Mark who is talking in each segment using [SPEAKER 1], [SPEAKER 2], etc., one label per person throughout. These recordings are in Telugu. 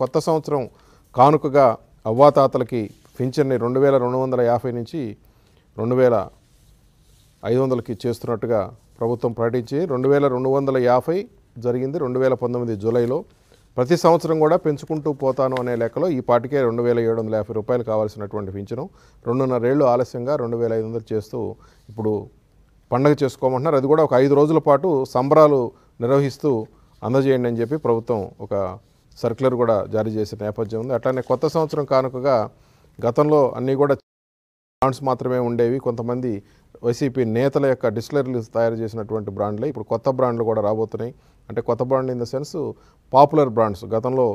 [SPEAKER 1] కొత్త సంవత్సరం కానుకగా అవ్వాతాతలకి పింఛన్ని రెండు వేల రెండు వందల యాభై నుంచి రెండు వేల ఐదు వందలకి చేస్తున్నట్టుగా ప్రభుత్వం ప్రకటించి రెండు వేల రెండు వందల యాభై జరిగింది రెండు వేల పంతొమ్మిది జూలైలో ప్రతి సంవత్సరం కూడా పెంచుకుంటూ పోతాను అనే లెక్కలో ఈ పాటికే రెండు వేల ఏడు వందల యాభై రూపాయలు కావాల్సినటువంటి పింఛను రెండున్నరేళ్ళు ఆలస్యంగా రెండు వేల ఐదు వందలు చేస్తూ ఇప్పుడు పండగ చేసుకోమంటున్నారు అది కూడా ఒక ఐదు రోజుల పాటు సంబరాలు నిర్వహిస్తూ అందజేయండి అని చెప్పి ప్రభుత్వం ఒక సర్క్యులర్ కూడా జారీ చేసే నేపథ్యం ఉంది అట్లానే కొత్త సంవత్సరం కానుకగా గతంలో అన్నీ కూడా బ్రాండ్స్ మాత్రమే ఉండేవి కొంతమంది వైసీపీ నేతల యొక్క డిస్టిలరీలు తయారు చేసినటువంటి బ్రాండ్లే ఇప్పుడు కొత్త బ్రాండ్లు కూడా రాబోతున్నాయి అంటే కొత్త బ్రాండ్లు in the sense popular brands గతంలో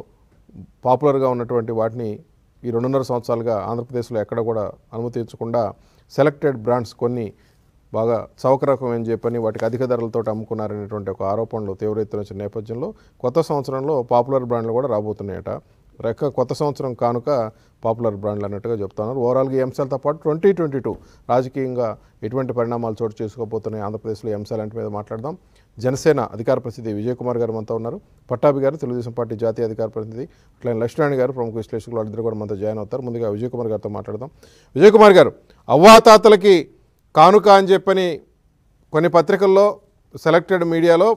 [SPEAKER 1] పాపులర్గా ఉన్నటువంటి వాటిని ఈ రెండున్నర సంవత్సరాలుగా ఆంధ్రప్రదేశ్లో ఎక్కడ కూడా అనుమతించకుండా సెలెక్టెడ్ బ్రాండ్స్ కొన్ని బాగా చౌకరకం అని చెప్పని వాటికి అధిక ధరలతో అమ్ముకున్నారనేటువంటి ఒక ఆరోపణలు తీవ్రెత్తున వచ్చిన నేపథ్యంలో కొత్త సంవత్సరంలో పాపులర్ బ్రాండ్లు కూడా రాబోతున్నాయట రెక్క కొత్త సంవత్సరం కానుక పాపులర్ బ్రాండ్లు అన్నట్టుగా చెప్తున్నారు ఓవరాల్గా ఈ అంశాలతో పాటు ట్వంటీ ట్వంటీ టూ రాజకీయంగా ఎటువంటి పరిణామాలు చోటు చేసుకోబోతున్నాయి ఆంధ్రప్రదేశ్లో ఈ అంటే మీద మాట్లాడదాం జనసేన అధికార ప్రతినిధి విజయ్ కుమార్ గారు మనతో ఉన్నారు పట్టాభి గారు తెలుగుదేశం పార్టీ జాతీయ అధికార ప్రతినిధి అట్లనే లక్ష్మీనారాయణ గారు ప్రముఖ విశ్లేషకులు వాళ్ళిద్దరు కూడా మనతో జాయిన్ అవుతారు ముందుగా విజయ్ కుమార్ గారితో మాట్లాడదాం విజయ్ కుమార్ గారు అవ్వాతాతలకి కానుక అని చెప్పని కొన్ని పత్రికల్లో సెలెక్టెడ్ మీడియాలో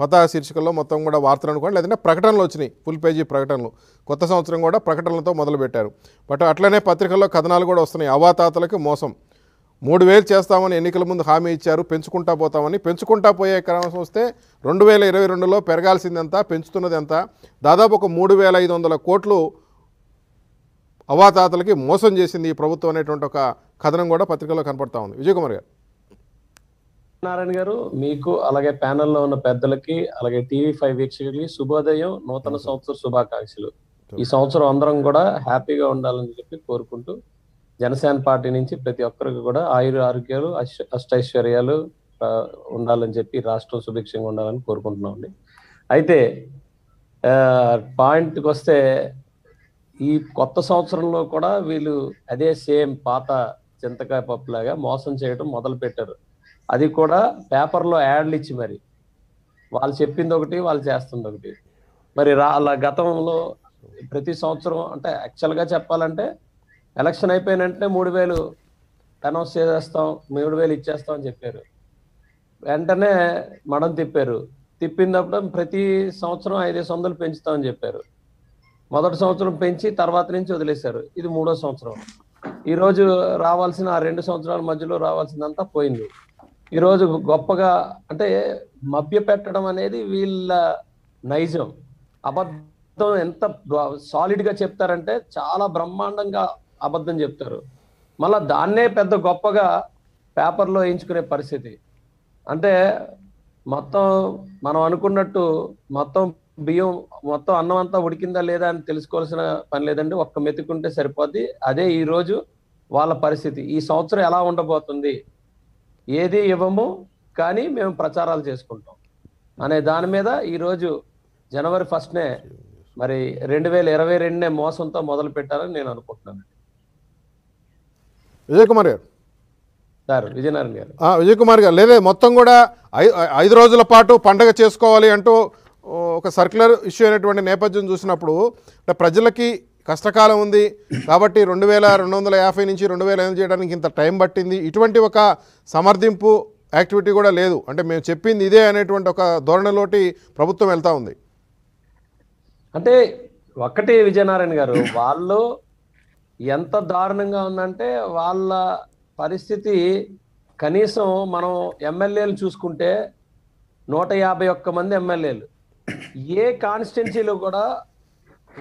[SPEAKER 1] పతా శీర్షికల్లో మొత్తం కూడా వార్తలు అనుకోండి లేదంటే ప్రకటనలు వచ్చినాయి ఫుల్ పేజీ ప్రకటనలు కొత్త సంవత్సరం కూడా ప్రకటనలతో మొదలుపెట్టారు బట్ అట్లనే పత్రికల్లో కథనాలు కూడా వస్తున్నాయి అవాతాతలకు మోసం మూడు వేలు చేస్తామని ఎన్నికల ముందు హామీ ఇచ్చారు పెంచుకుంటా పోతామని పెంచుకుంటా పోయే క్రమం వస్తే రెండు వేల ఇరవై రెండులో పెరగాల్సిందంతా పెంచుతున్నది ఎంత దాదాపు ఒక మూడు వేల ఐదు వందల కోట్లు అవాతాతలకి మోసం చేసింది ఈ ప్రభుత్వం అనేటువంటి ఒక కథనం కూడా పత్రికలో కనపడతా ఉంది విజయకుమార్ గారు
[SPEAKER 2] నారాయణ గారు మీకు అలాగే లో ఉన్న పెద్దలకి అలాగే టీవీ ఫైవ్ వీక్షకులకి శుభోదయం నూతన సంవత్సర శుభాకాంక్షలు ఈ సంవత్సరం అందరం కూడా హ్యాపీగా ఉండాలని చెప్పి కోరుకుంటూ జనసేన పార్టీ నుంచి ప్రతి ఒక్కరికి కూడా ఆయుర ఆరోగ్యాలు అష్టైశ్వర్యాలు ఉండాలని చెప్పి రాష్ట్రం సుభిక్షంగా ఉండాలని కోరుకుంటున్నాం అండి అయితే పాయింట్కి వస్తే ఈ కొత్త సంవత్సరంలో కూడా వీళ్ళు అదే సేమ్ పాత చింతకాయ పప్పులాగా మోసం చేయడం మొదలు పెట్టారు అది కూడా పేపర్లో యాడ్లు ఇచ్చి మరి వాళ్ళు చెప్పింది ఒకటి వాళ్ళు చేస్తుంది ఒకటి మరి అలా గతంలో ప్రతి సంవత్సరం అంటే యాక్చువల్గా చెప్పాలంటే ఎలక్షన్ అయిపోయినంటే మూడు వేలు అనౌన్స్ చేసేస్తాం మూడు వేలు ఇచ్చేస్తాం అని చెప్పారు వెంటనే మడం తిప్పారు తిప్పినప్పుడు ప్రతి సంవత్సరం ఐదు వందలు పెంచుతామని చెప్పారు మొదటి సంవత్సరం పెంచి తర్వాత నుంచి వదిలేశారు ఇది మూడో సంవత్సరం ఈరోజు రావాల్సిన ఆ రెండు సంవత్సరాల మధ్యలో రావాల్సిందంతా పోయింది ఈరోజు గొప్పగా అంటే మభ్య పెట్టడం అనేది వీళ్ళ నైజం అబద్ధం ఎంత సాలిడ్గా చెప్తారంటే చాలా బ్రహ్మాండంగా అబద్ధం చెప్తారు మళ్ళీ దాన్నే పెద్ద గొప్పగా పేపర్లో వేయించుకునే పరిస్థితి అంటే మొత్తం మనం అనుకున్నట్టు మొత్తం బియ్యం మొత్తం అన్నం అంతా ఉడికిందా లేదా అని తెలుసుకోవాల్సిన పని లేదండి ఒక్క మెతుకుంటే సరిపోద్ది అదే ఈరోజు వాళ్ళ పరిస్థితి ఈ సంవత్సరం ఎలా ఉండబోతుంది ఏది ఇవ్వము కానీ మేము ప్రచారాలు చేసుకుంటాం అనే దాని మీద ఈరోజు జనవరి ఫస్ట్నే మరి రెండు వేల ఇరవై రెండునే మోసంతో మొదలు పెట్టాలని నేను అనుకుంటున్నాను విజయ్ కుమార్ గారు సార్ విజయనారాయణ గారు
[SPEAKER 1] విజయ్ కుమార్ గారు లేదే మొత్తం కూడా ఐదు రోజుల పాటు పండగ చేసుకోవాలి అంటూ ఒక సర్క్యులర్ ఇష్యూ అయినటువంటి నేపథ్యం చూసినప్పుడు ప్రజలకి కష్టకాలం ఉంది కాబట్టి రెండు వేల రెండు వందల యాభై నుంచి రెండు వేల ఎనిమిది చేయడానికి ఇంత టైం పట్టింది ఇటువంటి ఒక సమర్థింపు యాక్టివిటీ కూడా లేదు అంటే మేము చెప్పింది ఇదే
[SPEAKER 2] అనేటువంటి ఒక ధోరణిలోటి ప్రభుత్వం వెళ్తా ఉంది అంటే ఒక్కటి విజయనారాయణ గారు వాళ్ళు ఎంత దారుణంగా ఉందంటే వాళ్ళ పరిస్థితి కనీసం మనం ఎమ్మెల్యేలు చూసుకుంటే నూట యాభై ఒక్క మంది ఎమ్మెల్యేలు ఏ కాన్స్టిట్యున్సీలో కూడా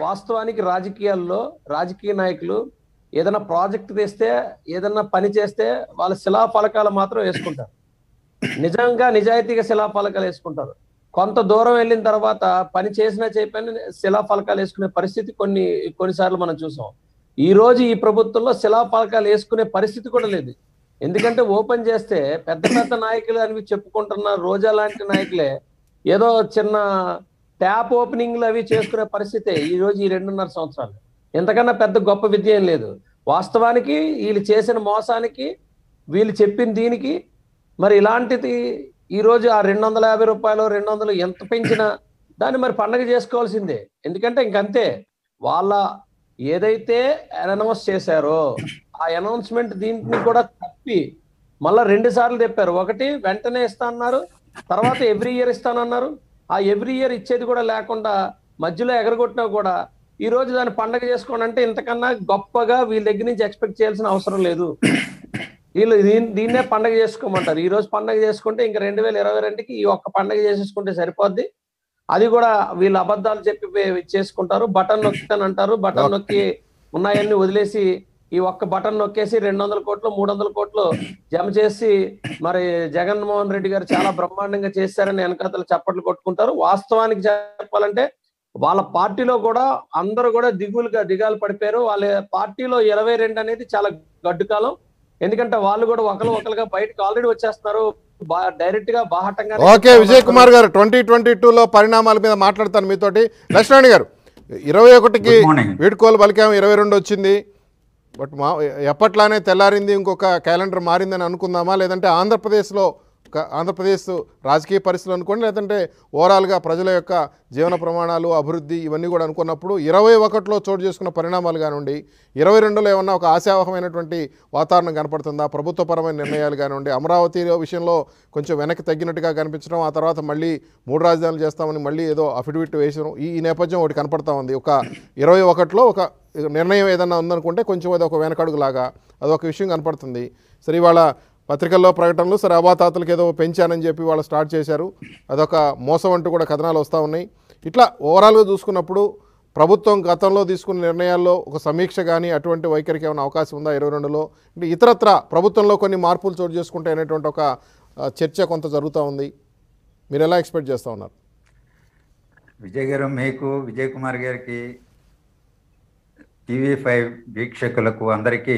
[SPEAKER 2] వాస్తవానికి రాజకీయాల్లో రాజకీయ నాయకులు ఏదైనా ప్రాజెక్ట్ తెస్తే ఏదైనా పని చేస్తే వాళ్ళ శిలా ఫలకాలు మాత్రం వేసుకుంటారు నిజంగా నిజాయితీగా శిలా ఫలకాలు వేసుకుంటారు కొంత దూరం వెళ్ళిన తర్వాత పని చేసినా శిలా ఫలకాలు వేసుకునే పరిస్థితి కొన్ని కొన్నిసార్లు మనం చూసాం ఈ రోజు ఈ ప్రభుత్వంలో శిలా ఫలకాలు వేసుకునే పరిస్థితి కూడా లేదు ఎందుకంటే ఓపెన్ చేస్తే పెద్ద పెద్ద నాయకులు అని చెప్పుకుంటున్న రోజా లాంటి నాయకులే ఏదో చిన్న ట్యాప్ ఓపెనింగ్లు అవి చేసుకునే పరిస్థితే ఈరోజు ఈ రెండున్నర సంవత్సరాలు ఎంతకన్నా పెద్ద గొప్ప విద్య ఏం లేదు వాస్తవానికి వీళ్ళు చేసిన మోసానికి వీళ్ళు చెప్పిన దీనికి మరి ఇలాంటిది ఈరోజు ఆ రెండు వందల యాభై రూపాయలు రెండు వందలు ఎంత పెంచినా దాన్ని మరి పండగ చేసుకోవాల్సిందే ఎందుకంటే ఇంకంతే వాళ్ళ ఏదైతే అనౌన్స్ చేశారో ఆ అనౌన్స్మెంట్ దీంట్ని కూడా తప్పి మళ్ళీ రెండు సార్లు తెప్పారు ఒకటి వెంటనే ఇస్తా అన్నారు తర్వాత ఎవ్రీ ఇయర్ ఇస్తానన్నారు ఆ ఎవ్రీ ఇయర్ ఇచ్చేది కూడా లేకుండా మధ్యలో ఎగరగొట్టినా కూడా ఈ రోజు దాన్ని పండగ చేసుకోండి అంటే ఇంతకన్నా గొప్పగా వీళ్ళ దగ్గర నుంచి ఎక్స్పెక్ట్ చేయాల్సిన అవసరం లేదు వీళ్ళు దీన్ని దీన్నే పండగ చేసుకోమంటారు ఈ రోజు పండగ చేసుకుంటే ఇంకా రెండు వేల ఇరవై రెండుకి ఈ ఒక్క పండగ చేసేసుకుంటే సరిపోద్ది అది కూడా వీళ్ళు అబద్ధాలు చెప్పి చేసుకుంటారు బటన్ అంటారు బటన్ నొక్కి ఉన్నాయన్ని వదిలేసి ఈ ఒక్క బటన్ నొక్కేసి రెండు వందల కోట్లు మూడు వందల కోట్లు జమ చేసి మరి జగన్మోహన్ రెడ్డి గారు చాలా బ్రహ్మాండంగా చేశారని వెనకాతలు చప్పట్లు కొట్టుకుంటారు వాస్తవానికి చెప్పాలంటే వాళ్ళ పార్టీలో కూడా అందరూ కూడా దిగులుగా దిగాలు పడిపోయారు వాళ్ళ పార్టీలో ఇరవై రెండు అనేది చాలా గడ్డు కాలం ఎందుకంటే వాళ్ళు కూడా ఒకరు ఒకరుగా బయటకు ఆల్రెడీ వచ్చేస్తున్నారు డైరెక్ట్ గా బాహటంగా ఓకే విజయ్ కుమార్ గారు
[SPEAKER 1] ట్వంటీ ట్వంటీ టూలో పరిణామాల మీద మాట్లాడతాను మీతోటి లక్ష్మణ్ గారు ఇరవై ఒకటికి వీడుకోలు పలికాము ఇరవై రెండు వచ్చింది బట్ మా ఎప్పట్లానే తెల్లారింది ఇంకొక క్యాలెండర్ మారిందని అనుకుందామా లేదంటే ఆంధ్రప్రదేశ్లో యొక్క ఆంధ్రప్రదేశ్ రాజకీయ పరిస్థితులు అనుకోండి లేదంటే ఓవరాల్గా ప్రజల యొక్క జీవన ప్రమాణాలు అభివృద్ధి ఇవన్నీ కూడా అనుకున్నప్పుడు ఇరవై ఒకటిలో చోటు చేసుకున్న పరిణామాలు కానివ్వండి ఇరవై రెండులో ఏమన్నా ఒక ఆశావహమైనటువంటి వాతావరణం కనపడుతుందా ప్రభుత్వపరమైన నిర్ణయాలు కానివ్వండి అమరావతి విషయంలో కొంచెం వెనక్కి తగ్గినట్టుగా కనిపించడం ఆ తర్వాత మళ్ళీ మూడు రాజధానులు చేస్తామని మళ్ళీ ఏదో అఫిడవిట్ వేసడం ఈ నేపథ్యం ఒకటి కనపడతా ఉంది ఒక ఇరవై ఒకటిలో ఒక నిర్ణయం ఏదన్నా ఉందనుకుంటే కొంచెం అది ఒక వెనకడుగులాగా అదొక విషయం కనపడుతుంది సరే ఇవాళ పత్రికల్లో ప్రకటనలు సరే అవాతాతలకు ఏదో పెంచానని చెప్పి వాళ్ళు స్టార్ట్ చేశారు అదొక మోసం అంటూ కూడా కథనాలు వస్తూ ఉన్నాయి ఇట్లా ఓవరాల్గా చూసుకున్నప్పుడు ప్రభుత్వం గతంలో తీసుకున్న నిర్ణయాల్లో ఒక సమీక్ష కానీ అటువంటి వైఖరికి ఏమైనా అవకాశం ఉందా ఇరవై రెండులో అంటే ఇతరత్ర ప్రభుత్వంలో కొన్ని మార్పులు చోటు చేసుకుంటే అనేటువంటి ఒక చర్చ కొంత జరుగుతూ ఉంది
[SPEAKER 3] మీరు ఎలా ఎక్స్పెక్ట్ చేస్తూ ఉన్నారు విజయ్ గారు మీకు విజయ్ కుమార్ గారికి టీవీ ఫైవ్ వీక్షకులకు అందరికీ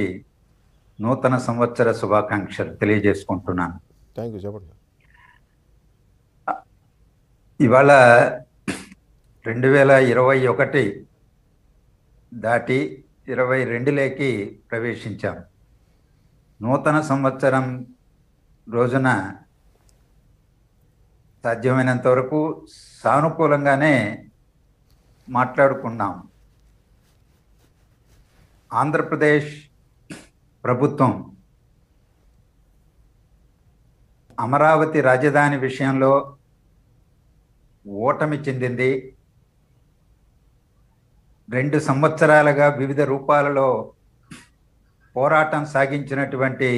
[SPEAKER 3] నూతన సంవత్సర శుభాకాంక్షలు తెలియజేసుకుంటున్నాను థ్యాంక్ యూ చెప్పండి ఇవాళ రెండు వేల ఇరవై ఒకటి దాటి ఇరవై రెండులోకి ప్రవేశించాం నూతన సంవత్సరం రోజున సాధ్యమైనంత వరకు సానుకూలంగానే మాట్లాడుకున్నాం ఆంధ్రప్రదేశ్ ప్రభుత్వం అమరావతి రాజధాని విషయంలో ఓటమి చెందింది రెండు సంవత్సరాలుగా వివిధ రూపాలలో పోరాటం సాగించినటువంటి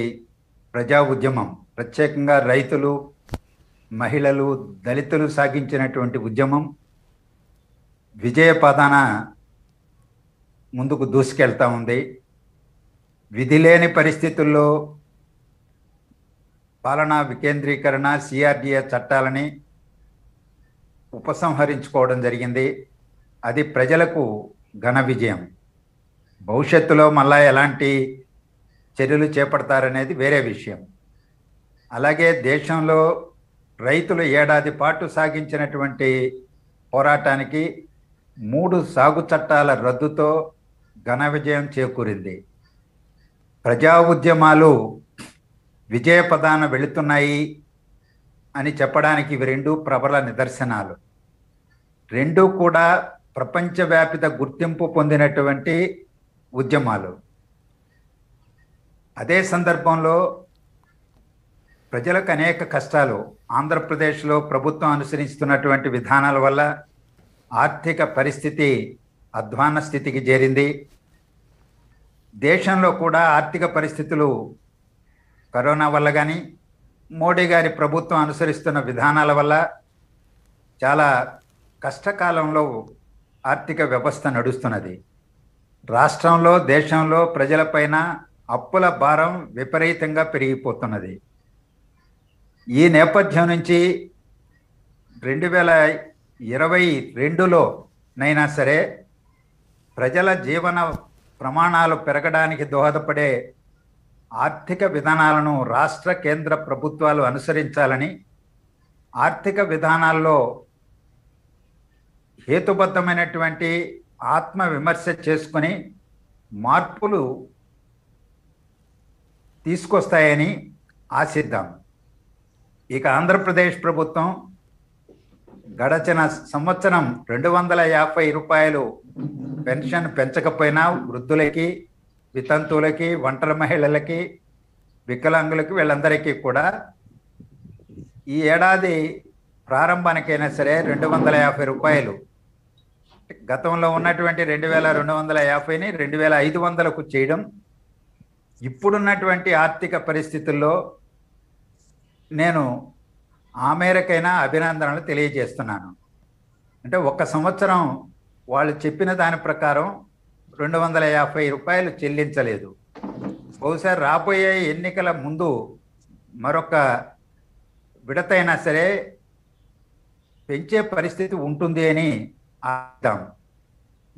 [SPEAKER 3] ప్రజా ఉద్యమం ప్రత్యేకంగా రైతులు మహిళలు దళితులు సాగించినటువంటి ఉద్యమం విజయ పాదాన ముందుకు దూసుకెళ్తూ ఉంది విధి లేని పరిస్థితుల్లో పాలనా వికేంద్రీకరణ సిఆర్డిఏ చట్టాలని ఉపసంహరించుకోవడం జరిగింది అది ప్రజలకు ఘన విజయం భవిష్యత్తులో మళ్ళా ఎలాంటి చర్యలు చేపడతారనేది వేరే విషయం అలాగే దేశంలో రైతులు ఏడాది పాటు సాగించినటువంటి పోరాటానికి మూడు సాగు చట్టాల రద్దుతో ఘన విజయం చేకూరింది ప్రజా ఉద్యమాలు విజయపదాన వెళుతున్నాయి అని చెప్పడానికి ఇవి రెండు ప్రబల నిదర్శనాలు రెండు కూడా ప్రపంచవ్యాపిత గుర్తింపు పొందినటువంటి ఉద్యమాలు అదే సందర్భంలో ప్రజలకు అనేక కష్టాలు ఆంధ్రప్రదేశ్లో ప్రభుత్వం అనుసరిస్తున్నటువంటి విధానాల వల్ల ఆర్థిక పరిస్థితి అధ్వాన స్థితికి చేరింది దేశంలో కూడా ఆర్థిక పరిస్థితులు కరోనా వల్ల కానీ మోడీ గారి ప్రభుత్వం అనుసరిస్తున్న విధానాల వల్ల చాలా కష్టకాలంలో ఆర్థిక వ్యవస్థ నడుస్తున్నది రాష్ట్రంలో దేశంలో ప్రజలపైన అప్పుల భారం విపరీతంగా పెరిగిపోతున్నది ఈ నేపథ్యం నుంచి రెండు వేల ఇరవై రెండులోనైనా సరే ప్రజల జీవన ప్రమాణాలు పెరగడానికి దోహదపడే ఆర్థిక విధానాలను రాష్ట్ర కేంద్ర ప్రభుత్వాలు అనుసరించాలని ఆర్థిక విధానాల్లో హేతుబద్ధమైనటువంటి ఆత్మ విమర్శ చేసుకొని మార్పులు తీసుకొస్తాయని ఆశిద్దాం ఇక ఆంధ్రప్రదేశ్ ప్రభుత్వం గడచిన సంవత్సరం రెండు వందల యాభై రూపాయలు పెన్షన్ పెంచకపోయినా వృద్ధులకి వితంతువులకి ఒంటరి మహిళలకి వికలాంగులకి వీళ్ళందరికీ కూడా ఈ ఏడాది ప్రారంభానికైనా సరే రెండు వందల యాభై రూపాయలు గతంలో ఉన్నటువంటి రెండు వేల రెండు వందల యాభైని రెండు వేల ఐదు వందలకు చేయడం ఇప్పుడున్నటువంటి ఆర్థిక పరిస్థితుల్లో నేను ఆ మేరకైనా అభినందనలు తెలియజేస్తున్నాను అంటే ఒక సంవత్సరం వాళ్ళు చెప్పిన దాని ప్రకారం రెండు వందల యాభై రూపాయలు చెల్లించలేదు బహుశా రాబోయే ఎన్నికల ముందు మరొక విడతైనా సరే పెంచే పరిస్థితి ఉంటుంది అని అర్థం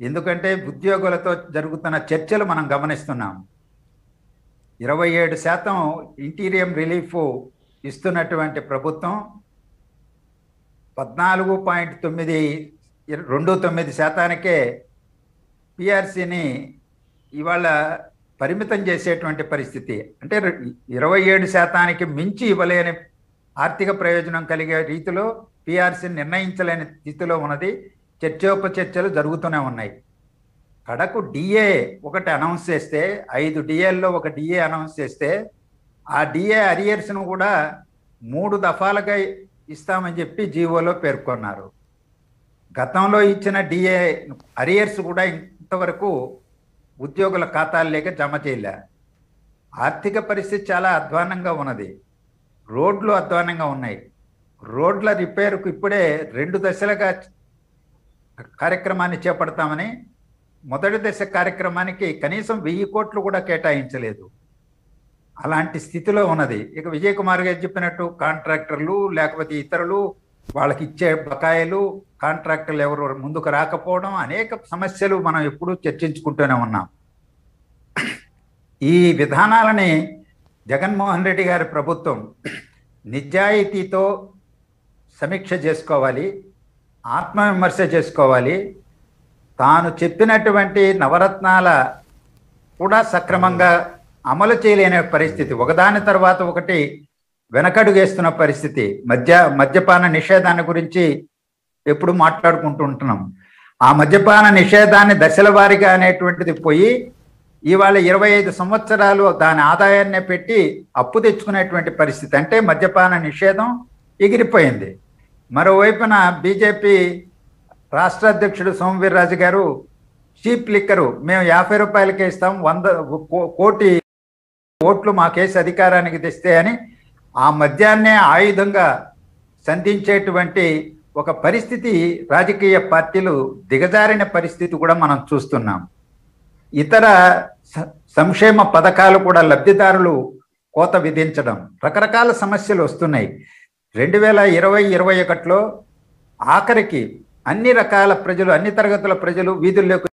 [SPEAKER 3] ఎందుకంటే ఉద్యోగులతో జరుగుతున్న చర్చలు మనం గమనిస్తున్నాం ఇరవై ఏడు శాతం ఇంటీరియం రిలీఫ్ ఇస్తున్నటువంటి ప్రభుత్వం పద్నాలుగు పాయింట్ తొమ్మిది రెండు తొమ్మిది శాతానికే పిఆర్సీని ఇవాళ పరిమితం చేసేటువంటి పరిస్థితి అంటే ఇరవై ఏడు శాతానికి మించి ఇవ్వలేని ఆర్థిక ప్రయోజనం కలిగే రీతిలో పిఆర్సీని నిర్ణయించలేని స్థితిలో ఉన్నది చర్చోపచర్చలు జరుగుతూనే ఉన్నాయి కడకు డిఏ ఒకటి అనౌన్స్ చేస్తే ఐదు డిఏల్లో ఒక డిఏ అనౌన్స్ చేస్తే ఆ డిఏ అరియర్స్ను కూడా మూడు దఫాలుగా ఇస్తామని చెప్పి జీవోలో పేర్కొన్నారు గతంలో ఇచ్చిన డిఏ అరియర్స్ కూడా ఇంతవరకు ఉద్యోగుల ఖాతాలు లేక జమ చేయలే ఆర్థిక పరిస్థితి చాలా అధ్వానంగా ఉన్నది రోడ్లు అధ్వానంగా ఉన్నాయి రోడ్ల రిపేర్కు ఇప్పుడే రెండు దశలుగా కార్యక్రమాన్ని చేపడతామని మొదటి దశ కార్యక్రమానికి కనీసం వెయ్యి కోట్లు కూడా కేటాయించలేదు అలాంటి స్థితిలో ఉన్నది ఇక విజయ్ కుమార్ గారు చెప్పినట్టు కాంట్రాక్టర్లు లేకపోతే ఇతరులు వాళ్ళకి ఇచ్చే బకాయిలు కాంట్రాక్టర్లు ఎవరు ముందుకు రాకపోవడం అనేక సమస్యలు మనం ఎప్పుడూ చర్చించుకుంటూనే ఉన్నాం ఈ విధానాలని జగన్మోహన్ రెడ్డి గారి ప్రభుత్వం నిజాయితీతో సమీక్ష చేసుకోవాలి ఆత్మవిమర్శ చేసుకోవాలి తాను చెప్పినటువంటి నవరత్నాల కూడా సక్రమంగా అమలు చేయలేని పరిస్థితి ఒకదాని తర్వాత ఒకటి వెనకడుగేస్తున్న పరిస్థితి మద్య మద్యపాన నిషేధాన్ని గురించి ఎప్పుడు ఉంటున్నాం ఆ మద్యపాన నిషేధాన్ని దశల వారీగా అనేటువంటిది పోయి ఇవాళ ఇరవై ఐదు సంవత్సరాలు దాని ఆదాయాన్ని పెట్టి అప్పు తెచ్చుకునేటువంటి పరిస్థితి అంటే మద్యపాన నిషేధం ఎగిరిపోయింది మరోవైపున బీజేపీ రాష్ట్ర అధ్యక్షుడు సోమవీర్రాజు గారు చీప్ లిక్కరు మేము యాభై రూపాయలకే ఇస్తాం వంద కోటి ఓట్లు కేసు అధికారానికి తెస్తే అని ఆ మద్యాన్నే ఆయుధంగా సంధించేటువంటి ఒక పరిస్థితి రాజకీయ పార్టీలు దిగజారిన పరిస్థితి కూడా మనం చూస్తున్నాం ఇతర సంక్షేమ పథకాలు కూడా లబ్ధిదారులు కోత విధించడం రకరకాల సమస్యలు వస్తున్నాయి రెండు వేల ఇరవై ఇరవై ఒకటిలో ఆఖరికి అన్ని రకాల ప్రజలు అన్ని తరగతుల ప్రజలు వీధుల్లోకి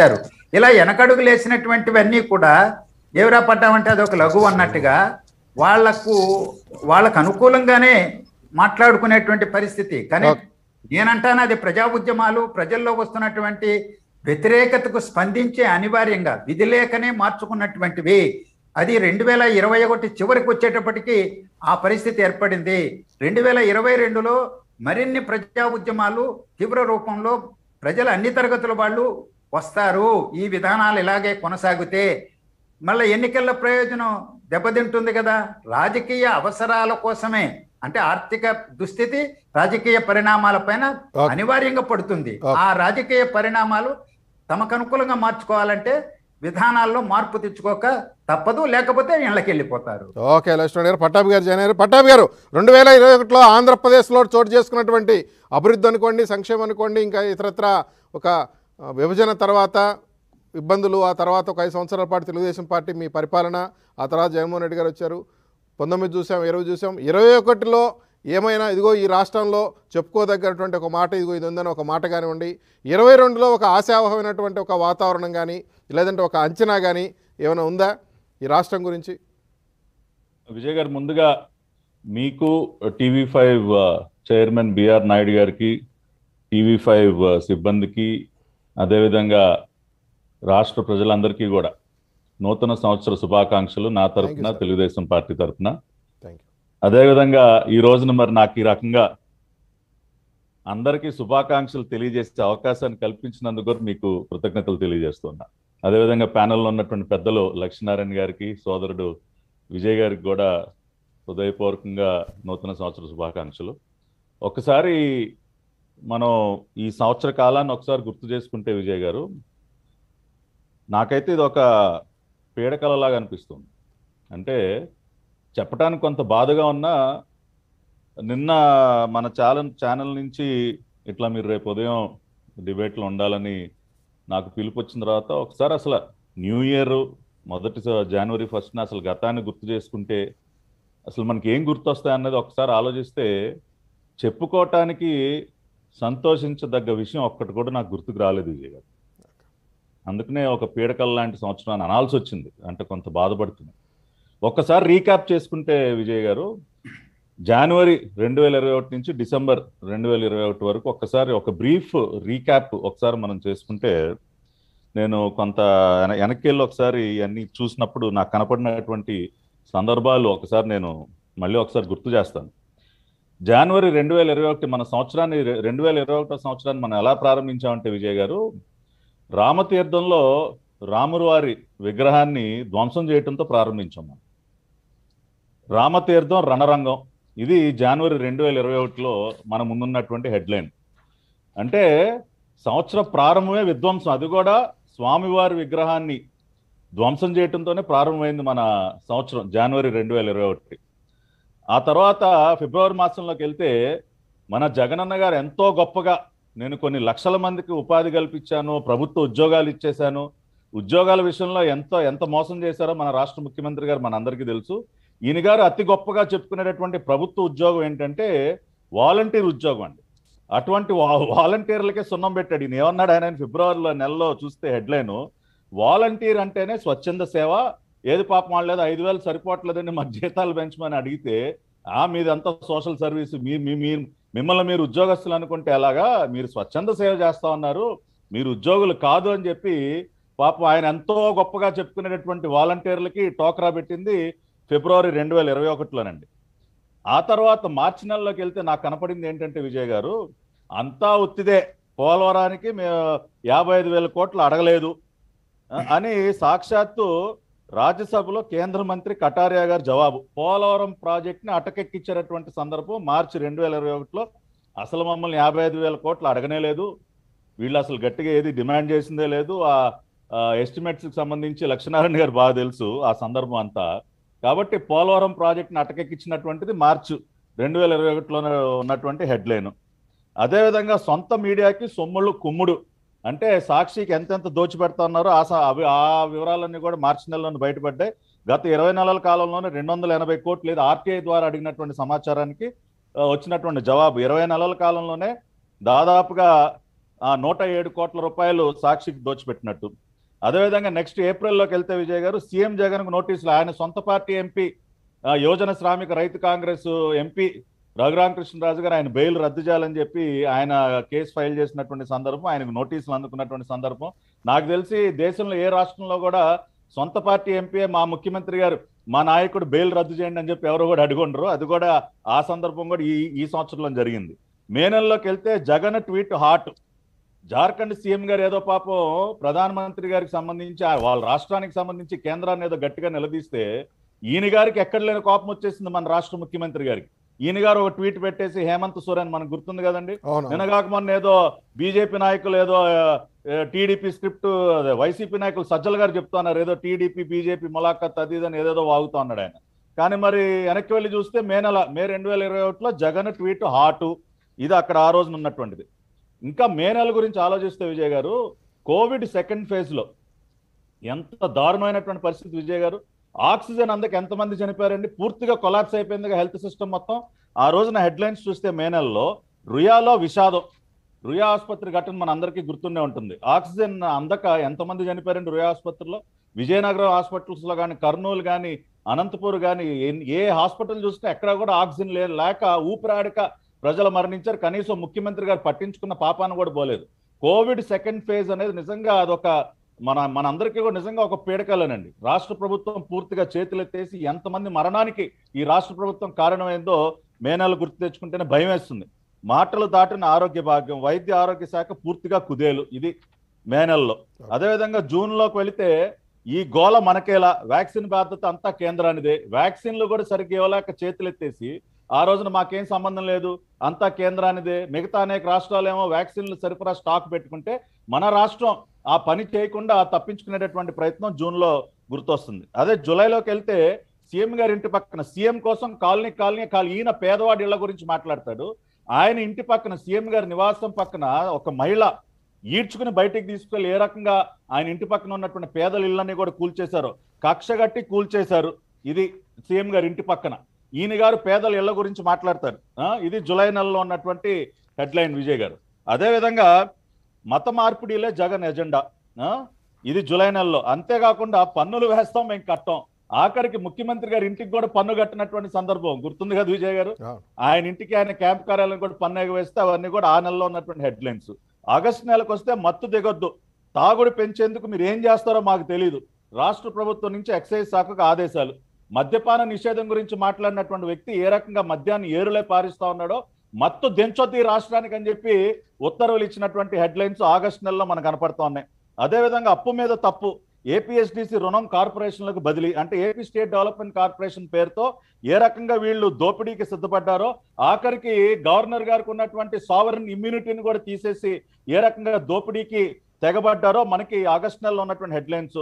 [SPEAKER 3] చేశారు ఇలా వెనకడుగు లేచినటువంటివన్నీ కూడా ఎవరా పడ్డామంటే అదొక లఘు అన్నట్టుగా వాళ్లకు వాళ్ళకు అనుకూలంగానే మాట్లాడుకునేటువంటి పరిస్థితి కానీ నేనంటాను అది ప్రజా ఉద్యమాలు ప్రజల్లో వస్తున్నటువంటి వ్యతిరేకతకు స్పందించే అనివార్యంగా విధి లేకనే మార్చుకున్నటువంటివి అది రెండు వేల ఇరవై ఒకటి చివరికి వచ్చేటప్పటికి ఆ పరిస్థితి ఏర్పడింది రెండు వేల ఇరవై రెండులో మరిన్ని ప్రజా ఉద్యమాలు తీవ్ర రూపంలో ప్రజల అన్ని తరగతుల వాళ్ళు వస్తారు ఈ విధానాలు ఇలాగే కొనసాగితే మళ్ళీ ఎన్నికల ప్రయోజనం దెబ్బతింటుంది కదా రాజకీయ అవసరాల కోసమే అంటే ఆర్థిక దుస్థితి రాజకీయ పరిణామాల పైన అనివార్యంగా పడుతుంది ఆ రాజకీయ పరిణామాలు తమకు అనుకూలంగా మార్చుకోవాలంటే విధానాల్లో మార్పు తెచ్చుకోక తప్పదు లేకపోతే ఇళ్ళకి వెళ్ళిపోతారు
[SPEAKER 1] ఓకే లక్ష్మణ్ గారు పట్టాభి గారు జాయిన్ అయ్యారు పట్టాభి గారు రెండు వేల ఇరవై ఒకటిలో ఆంధ్రప్రదేశ్లో చోటు చేసుకున్నటువంటి అభివృద్ధి అనుకోండి సంక్షేమం అనుకోండి ఇంకా ఇతరత్ర ఒక విభజన తర్వాత ఇబ్బందులు ఆ తర్వాత ఒక ఐదు సంవత్సరాల పాటు తెలుగుదేశం పార్టీ మీ పరిపాలన ఆ తర్వాత జగన్మోహన్ రెడ్డి గారు వచ్చారు పంతొమ్మిది చూసాం ఇరవై చూసాం ఇరవై ఒకటిలో ఏమైనా ఇదిగో ఈ రాష్ట్రంలో చెప్పుకోదగ్గినటువంటి ఒక మాట ఇదిగో ఇది ఉందని ఒక మాట కానివ్వండి ఇరవై రెండులో ఒక ఆశావహమైనటువంటి ఒక వాతావరణం కానీ లేదంటే ఒక అంచనా కానీ ఏమైనా ఉందా ఈ రాష్ట్రం గురించి
[SPEAKER 4] విజయ్ గారు ముందుగా మీకు TV five chairman BR Naidu గారికి టీవీ ఫైవ్ సిబ్బందికి అదేవిధంగా రాష్ట్ర ప్రజలందరికీ కూడా నూతన సంవత్సర శుభాకాంక్షలు నా తరఫున తెలుగుదేశం పార్టీ తరఫున అదేవిధంగా ఈ రోజున మరి నాకు ఈ రకంగా అందరికీ శుభాకాంక్షలు తెలియజేసే అవకాశాన్ని కల్పించినందుకు మీకు కృతజ్ఞతలు తెలియజేస్తున్నా అదేవిధంగా ప్యానెల్లో ఉన్నటువంటి పెద్దలు లక్ష్మీనారాయణ గారికి సోదరుడు విజయ్ గారికి కూడా హృదయపూర్వకంగా నూతన సంవత్సర శుభాకాంక్షలు ఒకసారి మనం ఈ సంవత్సర కాలాన్ని ఒకసారి గుర్తు చేసుకుంటే విజయ్ గారు నాకైతే ఇది ఒక పీడకలలాగా అనిపిస్తుంది అంటే చెప్పడానికి కొంత బాధగా ఉన్నా నిన్న మన ఛానల్ ఛానల్ నుంచి ఇట్లా మీరు రేపు ఉదయం డిబేట్లు ఉండాలని నాకు పిలుపు వచ్చిన తర్వాత ఒకసారి అసలు న్యూ ఇయర్ మొదటి జనవరి ఫస్ట్న అసలు గతాన్ని గుర్తు చేసుకుంటే అసలు మనకి ఏం గుర్తొస్తాయి అన్నది ఒకసారి ఆలోచిస్తే చెప్పుకోవటానికి సంతోషించదగ్గ విషయం ఒక్కటి కూడా నాకు గుర్తుకు రాలేదు విజయ్ గారు అందుకనే ఒక పీడకల లాంటి సంవత్సరాన్ని అనాల్సి వచ్చింది అంటే కొంత బాధపడుతుంది ఒక్కసారి రీక్యాప్ చేసుకుంటే విజయ్ గారు జనవరి రెండు వేల ఇరవై ఒకటి నుంచి డిసెంబర్ రెండు వేల ఇరవై ఒకటి వరకు ఒక్కసారి ఒక బ్రీఫ్ రీక్యాప్ ఒకసారి మనం చేసుకుంటే నేను కొంత వెనక్కి వెళ్ళి ఒకసారి ఇవన్నీ చూసినప్పుడు నాకు కనపడినటువంటి సందర్భాలు ఒకసారి నేను మళ్ళీ ఒకసారి గుర్తు చేస్తాను జనవరి రెండు వేల ఇరవై ఒకటి మన సంవత్సరాన్ని రెండు వేల ఇరవై ఒకటో సంవత్సరాన్ని మనం ఎలా ప్రారంభించామంటే విజయ్ గారు రామతీర్థంలో రామురు వారి విగ్రహాన్ని ధ్వంసం చేయటంతో ప్రారంభించాము రామతీర్థం రణరంగం ఇది జనవరి రెండు వేల ఇరవై ఒకటిలో మన ముందున్నటువంటి హెడ్లైన్ అంటే సంవత్సర ప్రారంభమే విధ్వంసం అది కూడా స్వామివారి విగ్రహాన్ని ధ్వంసం చేయటంతోనే ప్రారంభమైంది మన సంవత్సరం జనవరి రెండు వేల ఇరవై ఒకటి ఆ తర్వాత ఫిబ్రవరి మాసంలోకి వెళ్తే మన జగనన్న గారు ఎంతో గొప్పగా నేను కొన్ని లక్షల మందికి ఉపాధి కల్పించాను ప్రభుత్వ ఉద్యోగాలు ఇచ్చేశాను ఉద్యోగాల విషయంలో ఎంతో ఎంత మోసం చేశారో మన రాష్ట్ర ముఖ్యమంత్రి గారు మన తెలుసు ఈయన గారు అతి గొప్పగా చెప్పుకునేటటువంటి ప్రభుత్వ ఉద్యోగం ఏంటంటే వాలంటీర్ ఉద్యోగం అండి అటువంటి వాలంటీర్లకే సున్నం పెట్టాడు ఈయన ఏమన్నాడు ఆయన ఫిబ్రవరిలో నెలలో చూస్తే హెడ్లైను వాలంటీర్ అంటేనే స్వచ్ఛంద సేవ ఏది పాపం లేదు ఐదు వేలు సరిపోవట్లేదని మా జీతాలు పెంచమని అడిగితే ఆ మీదంతా సోషల్ సర్వీస్ మీ మీ మిమ్మల్ని మీరు ఉద్యోగస్తులు అనుకుంటే ఎలాగా మీరు స్వచ్ఛంద సేవ చేస్తా ఉన్నారు మీరు ఉద్యోగులు కాదు అని చెప్పి పాపం ఆయన ఎంతో గొప్పగా చెప్పుకునేటటువంటి వాలంటీర్లకి టోకరా పెట్టింది ఫిబ్రవరి రెండు వేల ఇరవై ఒకటిలోనండి ఆ తర్వాత మార్చి నెలలోకి వెళ్తే నాకు కనపడింది ఏంటంటే విజయ్ గారు అంతా ఒత్తిదే పోలవరానికి మేము యాభై ఐదు వేల కోట్లు అడగలేదు అని సాక్షాత్తు రాజ్యసభలో కేంద్ర మంత్రి కటారియా గారు జవాబు పోలవరం ప్రాజెక్ట్ని అటకెక్కిచ్చేటటువంటి సందర్భం మార్చి రెండు వేల ఇరవై ఒకటిలో అసలు మమ్మల్ని యాభై ఐదు వేల కోట్లు అడగనే లేదు వీళ్ళు అసలు గట్టిగా ఏది డిమాండ్ చేసిందే లేదు ఆ ఎస్టిమేట్స్కి సంబంధించి లక్ష్మీనారాయణ గారు బాగా తెలుసు ఆ సందర్భం అంతా కాబట్టి పోలవరం ప్రాజెక్ట్ని అటకెక్కించినటువంటిది మార్చు రెండు వేల ఇరవై ఒకటిలో ఉన్నటువంటి హెడ్లైన్ అదేవిధంగా సొంత మీడియాకి సొమ్ముళ్ళు కుమ్ముడు అంటే సాక్షికి ఎంతెంత దోచిపెడుతున్నారో ఆ ఆ వివరాలన్నీ కూడా మార్చి నెలలోనే బయటపడ్డాయి గత ఇరవై నెలల కాలంలోనే రెండు వందల ఎనభై కోట్లు లేదా ఆర్టీఐ ద్వారా అడిగినటువంటి సమాచారానికి వచ్చినటువంటి జవాబు ఇరవై నెలల కాలంలోనే దాదాపుగా నూట ఏడు కోట్ల రూపాయలు సాక్షికి దోచిపెట్టినట్టు అదేవిధంగా నెక్స్ట్ ఏప్రిల్లోకి వెళ్తే విజయ్ గారు సీఎం జగన్కు నోటీసులు ఆయన సొంత పార్టీ ఎంపీ యోజన శ్రామిక రైతు కాంగ్రెస్ ఎంపీ రఘురామకృష్ణరాజు గారు ఆయన బెయిల్ రద్దు చేయాలని చెప్పి ఆయన కేసు ఫైల్ చేసినటువంటి సందర్భం ఆయనకు నోటీసులు అందుకున్నటువంటి సందర్భం నాకు తెలిసి దేశంలో ఏ రాష్ట్రంలో కూడా సొంత పార్టీ ఎంపీ మా ముఖ్యమంత్రి గారు మా నాయకుడు బెయిల్ రద్దు చేయండి అని చెప్పి ఎవరు కూడా అడుగుండరు అది కూడా ఆ సందర్భం కూడా ఈ ఈ సంవత్సరంలో జరిగింది మే నెలలోకి వెళ్తే జగన్ ట్వీట్ హాట్ జార్ఖండ్ సీఎం గారు ఏదో పాపం ప్రధానమంత్రి గారికి సంబంధించి వాళ్ళ రాష్ట్రానికి సంబంధించి కేంద్రాన్ని ఏదో గట్టిగా నిలదీస్తే ఈయన గారికి ఎక్కడ లేని కోపం వచ్చేసింది మన రాష్ట్ర ముఖ్యమంత్రి గారికి ఈయన గారు ఒక ట్వీట్ పెట్టేసి హేమంత్ సోరెన్ మనకు గుర్తుంది కదండి వినగాక మొన్న ఏదో బీజేపీ నాయకులు ఏదో టీడీపీ స్క్రిప్ట్ వైసీపీ నాయకులు సజ్జల గారు చెప్తున్నారు ఏదో టీడీపీ బీజేపీ ములాఖత్ అది ఇదని ఏదేదో వాగుతా ఉన్నాడు ఆయన కానీ మరి వెనక్కి వెళ్ళి చూస్తే మే నెల మే రెండు వేల ఇరవై ఒకటిలో జగన్ ట్వీట్ హాటు ఇది అక్కడ ఆ రోజున ఉన్నటువంటిది ఇంకా మే నెల గురించి ఆలోచిస్తే విజయ్ గారు కోవిడ్ సెకండ్ ఫేజ్లో ఎంత దారుణమైనటువంటి పరిస్థితి విజయ్ గారు ఆక్సిజన్ అందక ఎంతమంది చనిపోయారండి పూర్తిగా కొలాప్స్ అయిపోయిందిగా హెల్త్ సిస్టమ్ మొత్తం ఆ రోజున హెడ్లైన్స్ చూస్తే మే నెలలో రుయాలో విషాదం రుయా ఆసుపత్రి ఘటన మన అందరికీ గుర్తుండే ఉంటుంది ఆక్సిజన్ అందక ఎంతమంది చనిపోయారండి రుయా ఆసుపత్రిలో విజయనగరం హాస్పిటల్స్లో కానీ కర్నూలు కానీ అనంతపూర్ కానీ ఏ హాస్పిటల్ చూసినా ఎక్కడ కూడా ఆక్సిజన్ లే లేక ఊపిరాడక ప్రజలు మరణించారు కనీసం ముఖ్యమంత్రి గారు పట్టించుకున్న పాపాన్ని కూడా పోలేదు కోవిడ్ సెకండ్ ఫేజ్ అనేది నిజంగా అదొక మన మనందరికీ కూడా నిజంగా ఒక పీడకలేనండి రాష్ట్ర ప్రభుత్వం పూర్తిగా చేతులెత్తేసి ఎంతమంది మరణానికి ఈ రాష్ట్ర ప్రభుత్వం కారణమైందో మేనాలు గుర్తు తెచ్చుకుంటేనే భయం వేస్తుంది మాటలు దాటిన ఆరోగ్య భాగ్యం వైద్య ఆరోగ్య శాఖ పూర్తిగా కుదేలు ఇది మే నెలలో అదేవిధంగా జూన్లోకి వెళితే ఈ గోళ మనకేలా వ్యాక్సిన్ బాధ్యత అంతా కేంద్రానిదే వ్యాక్సిన్లు కూడా సరిగ్గా ఇవ్వలేక చేతులెత్తేసి ఆ రోజున మాకేం సంబంధం లేదు అంతా కేంద్రానిదే మిగతా అనేక రాష్ట్రాలు ఏమో వ్యాక్సిన్లు సరిపడా స్టాక్ పెట్టుకుంటే మన రాష్ట్రం ఆ పని చేయకుండా తప్పించుకునేటటువంటి ప్రయత్నం జూన్లో గుర్తొస్తుంది అదే జూలైలోకి వెళ్తే సీఎం గారి ఇంటి పక్కన సీఎం కోసం కాలనీ కాలనీ కాలనీ ఈయన పేదవాడి ఇళ్ల గురించి మాట్లాడతాడు ఆయన ఇంటి పక్కన సీఎం గారి నివాసం పక్కన ఒక మహిళ ఈడ్చుకుని బయటికి తీసుకెళ్ళి ఏ రకంగా ఆయన ఇంటి పక్కన ఉన్నటువంటి పేదల ఇళ్ళని కూడా కూల్చేశారు కక్షగట్టి కూల్చేశారు ఇది సీఎం గారి ఇంటి పక్కన ఈయన గారు పేదల ఇళ్ల గురించి మాట్లాడతారు ఇది జులై నెలలో ఉన్నటువంటి హెడ్లైన్ విజయ్ గారు అదేవిధంగా మత మార్పిడిలే జగన్ ఎజెండా ఇది జూలై నెలలో అంతేకాకుండా పన్నులు వేస్తాం మేము కట్టం ఆఖరికి ముఖ్యమంత్రి గారి ఇంటికి కూడా పన్ను కట్టినటువంటి సందర్భం గుర్తుంది కదా విజయ్ గారు ఆయన ఇంటికి ఆయన క్యాంప్ కార్యాలయం కూడా పన్ను ఎగవేస్తే అవన్నీ కూడా ఆ నెలలో ఉన్నటువంటి హెడ్లైన్స్ ఆగస్టు నెలకు వస్తే మత్తు దిగొద్దు తాగుడు పెంచేందుకు మీరు ఏం చేస్తారో మాకు తెలియదు రాష్ట్ర ప్రభుత్వం నుంచి ఎక్సైజ్ శాఖకు ఆదేశాలు మద్యపాన నిషేధం గురించి మాట్లాడినటువంటి వ్యక్తి ఏ రకంగా మద్యాన్ని ఏరులే పారిస్తా ఉన్నాడో మత్తు దించొద్ది రాష్ట్రానికి అని చెప్పి ఉత్తర్వులు ఇచ్చినటువంటి హెడ్లైన్స్ ఆగస్టు నెలలో మనకు కనపడుతూ ఉన్నాయి అదేవిధంగా అప్పు మీద తప్పు ఏపీఎస్డిసి రుణం కార్పొరేషన్లకు బదిలీ అంటే ఏపీ స్టేట్ డెవలప్మెంట్ కార్పొరేషన్ పేరుతో ఏ రకంగా వీళ్ళు దోపిడీకి సిద్ధపడ్డారో ఆఖరికి గవర్నర్ గారికి ఉన్నటువంటి సావరన్ ఇమ్యూనిటీని కూడా తీసేసి ఏ రకంగా దోపిడీకి తెగబడ్డారో మనకి ఆగస్ట్ నెలలో ఉన్నటువంటి హెడ్లైన్స్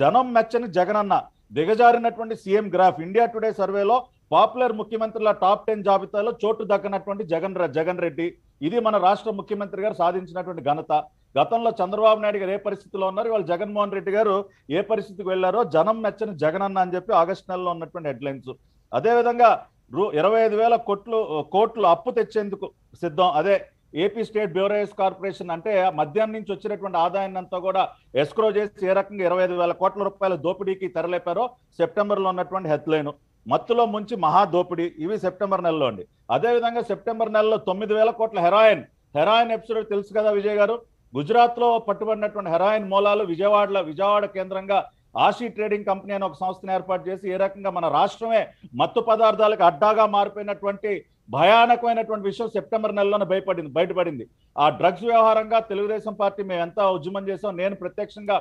[SPEAKER 4] జనం మెచ్చని జగనన్న దిగజారినటువంటి సీఎం గ్రాఫ్ ఇండియా టుడే సర్వేలో పాపులర్ ముఖ్యమంత్రుల టాప్ టెన్ జాబితాలో చోటు దక్కనటువంటి జగన్ జగన్ రెడ్డి ఇది మన రాష్ట్ర ముఖ్యమంత్రి గారు సాధించినటువంటి ఘనత గతంలో చంద్రబాబు నాయుడు గారు ఏ పరిస్థితిలో ఉన్నారు ఇవాళ జగన్మోహన్ రెడ్డి గారు ఏ పరిస్థితికి వెళ్లారో జనం మెచ్చని అన్న అని చెప్పి ఆగస్టు నెలలో ఉన్నటువంటి హెడ్లైన్స్ అదేవిధంగా రూ ఇరవై ఐదు వేల కోట్లు కోట్లు అప్పు తెచ్చేందుకు సిద్ధం అదే ఏపీ స్టేట్ బ్యూరోస్ కార్పొరేషన్ అంటే మధ్యాహ్నం నుంచి వచ్చినటువంటి ఆదాయాన్ని అంతా కూడా ఎస్క్రో చేసి ఏ రకంగా ఇరవై ఐదు వేల కోట్ల రూపాయల దోపిడీకి తెరలేపారో సెప్టెంబర్లో ఉన్నటువంటి హెడ్లైన్ మత్తులో ముంచి మహా దోపిడీ ఇవి సెప్టెంబర్ నెలలో అండి అదేవిధంగా సెప్టెంబర్ నెలలో తొమ్మిది వేల కోట్ల హెరాయిన్ హెరాయిన్ ఎపిసోడ్ తెలుసు కదా విజయ్ గారు గుజరాత్లో పట్టుబడినటువంటి హెరాయిన్ మూలాలు విజయవాడలో విజయవాడ కేంద్రంగా ఆషీ ట్రేడింగ్ కంపెనీ అని ఒక సంస్థను ఏర్పాటు చేసి ఏ రకంగా మన రాష్ట్రమే మత్తు పదార్థాలకు అడ్డాగా మారిపోయినటువంటి భయానకమైనటువంటి విషయం సెప్టెంబర్ నెలలోనే భయపడింది బయటపడింది ఆ డ్రగ్స్ వ్యవహారంగా తెలుగుదేశం పార్టీ మేము ఎంత ఉద్యమం చేసాం నేను ప్రత్యక్షంగా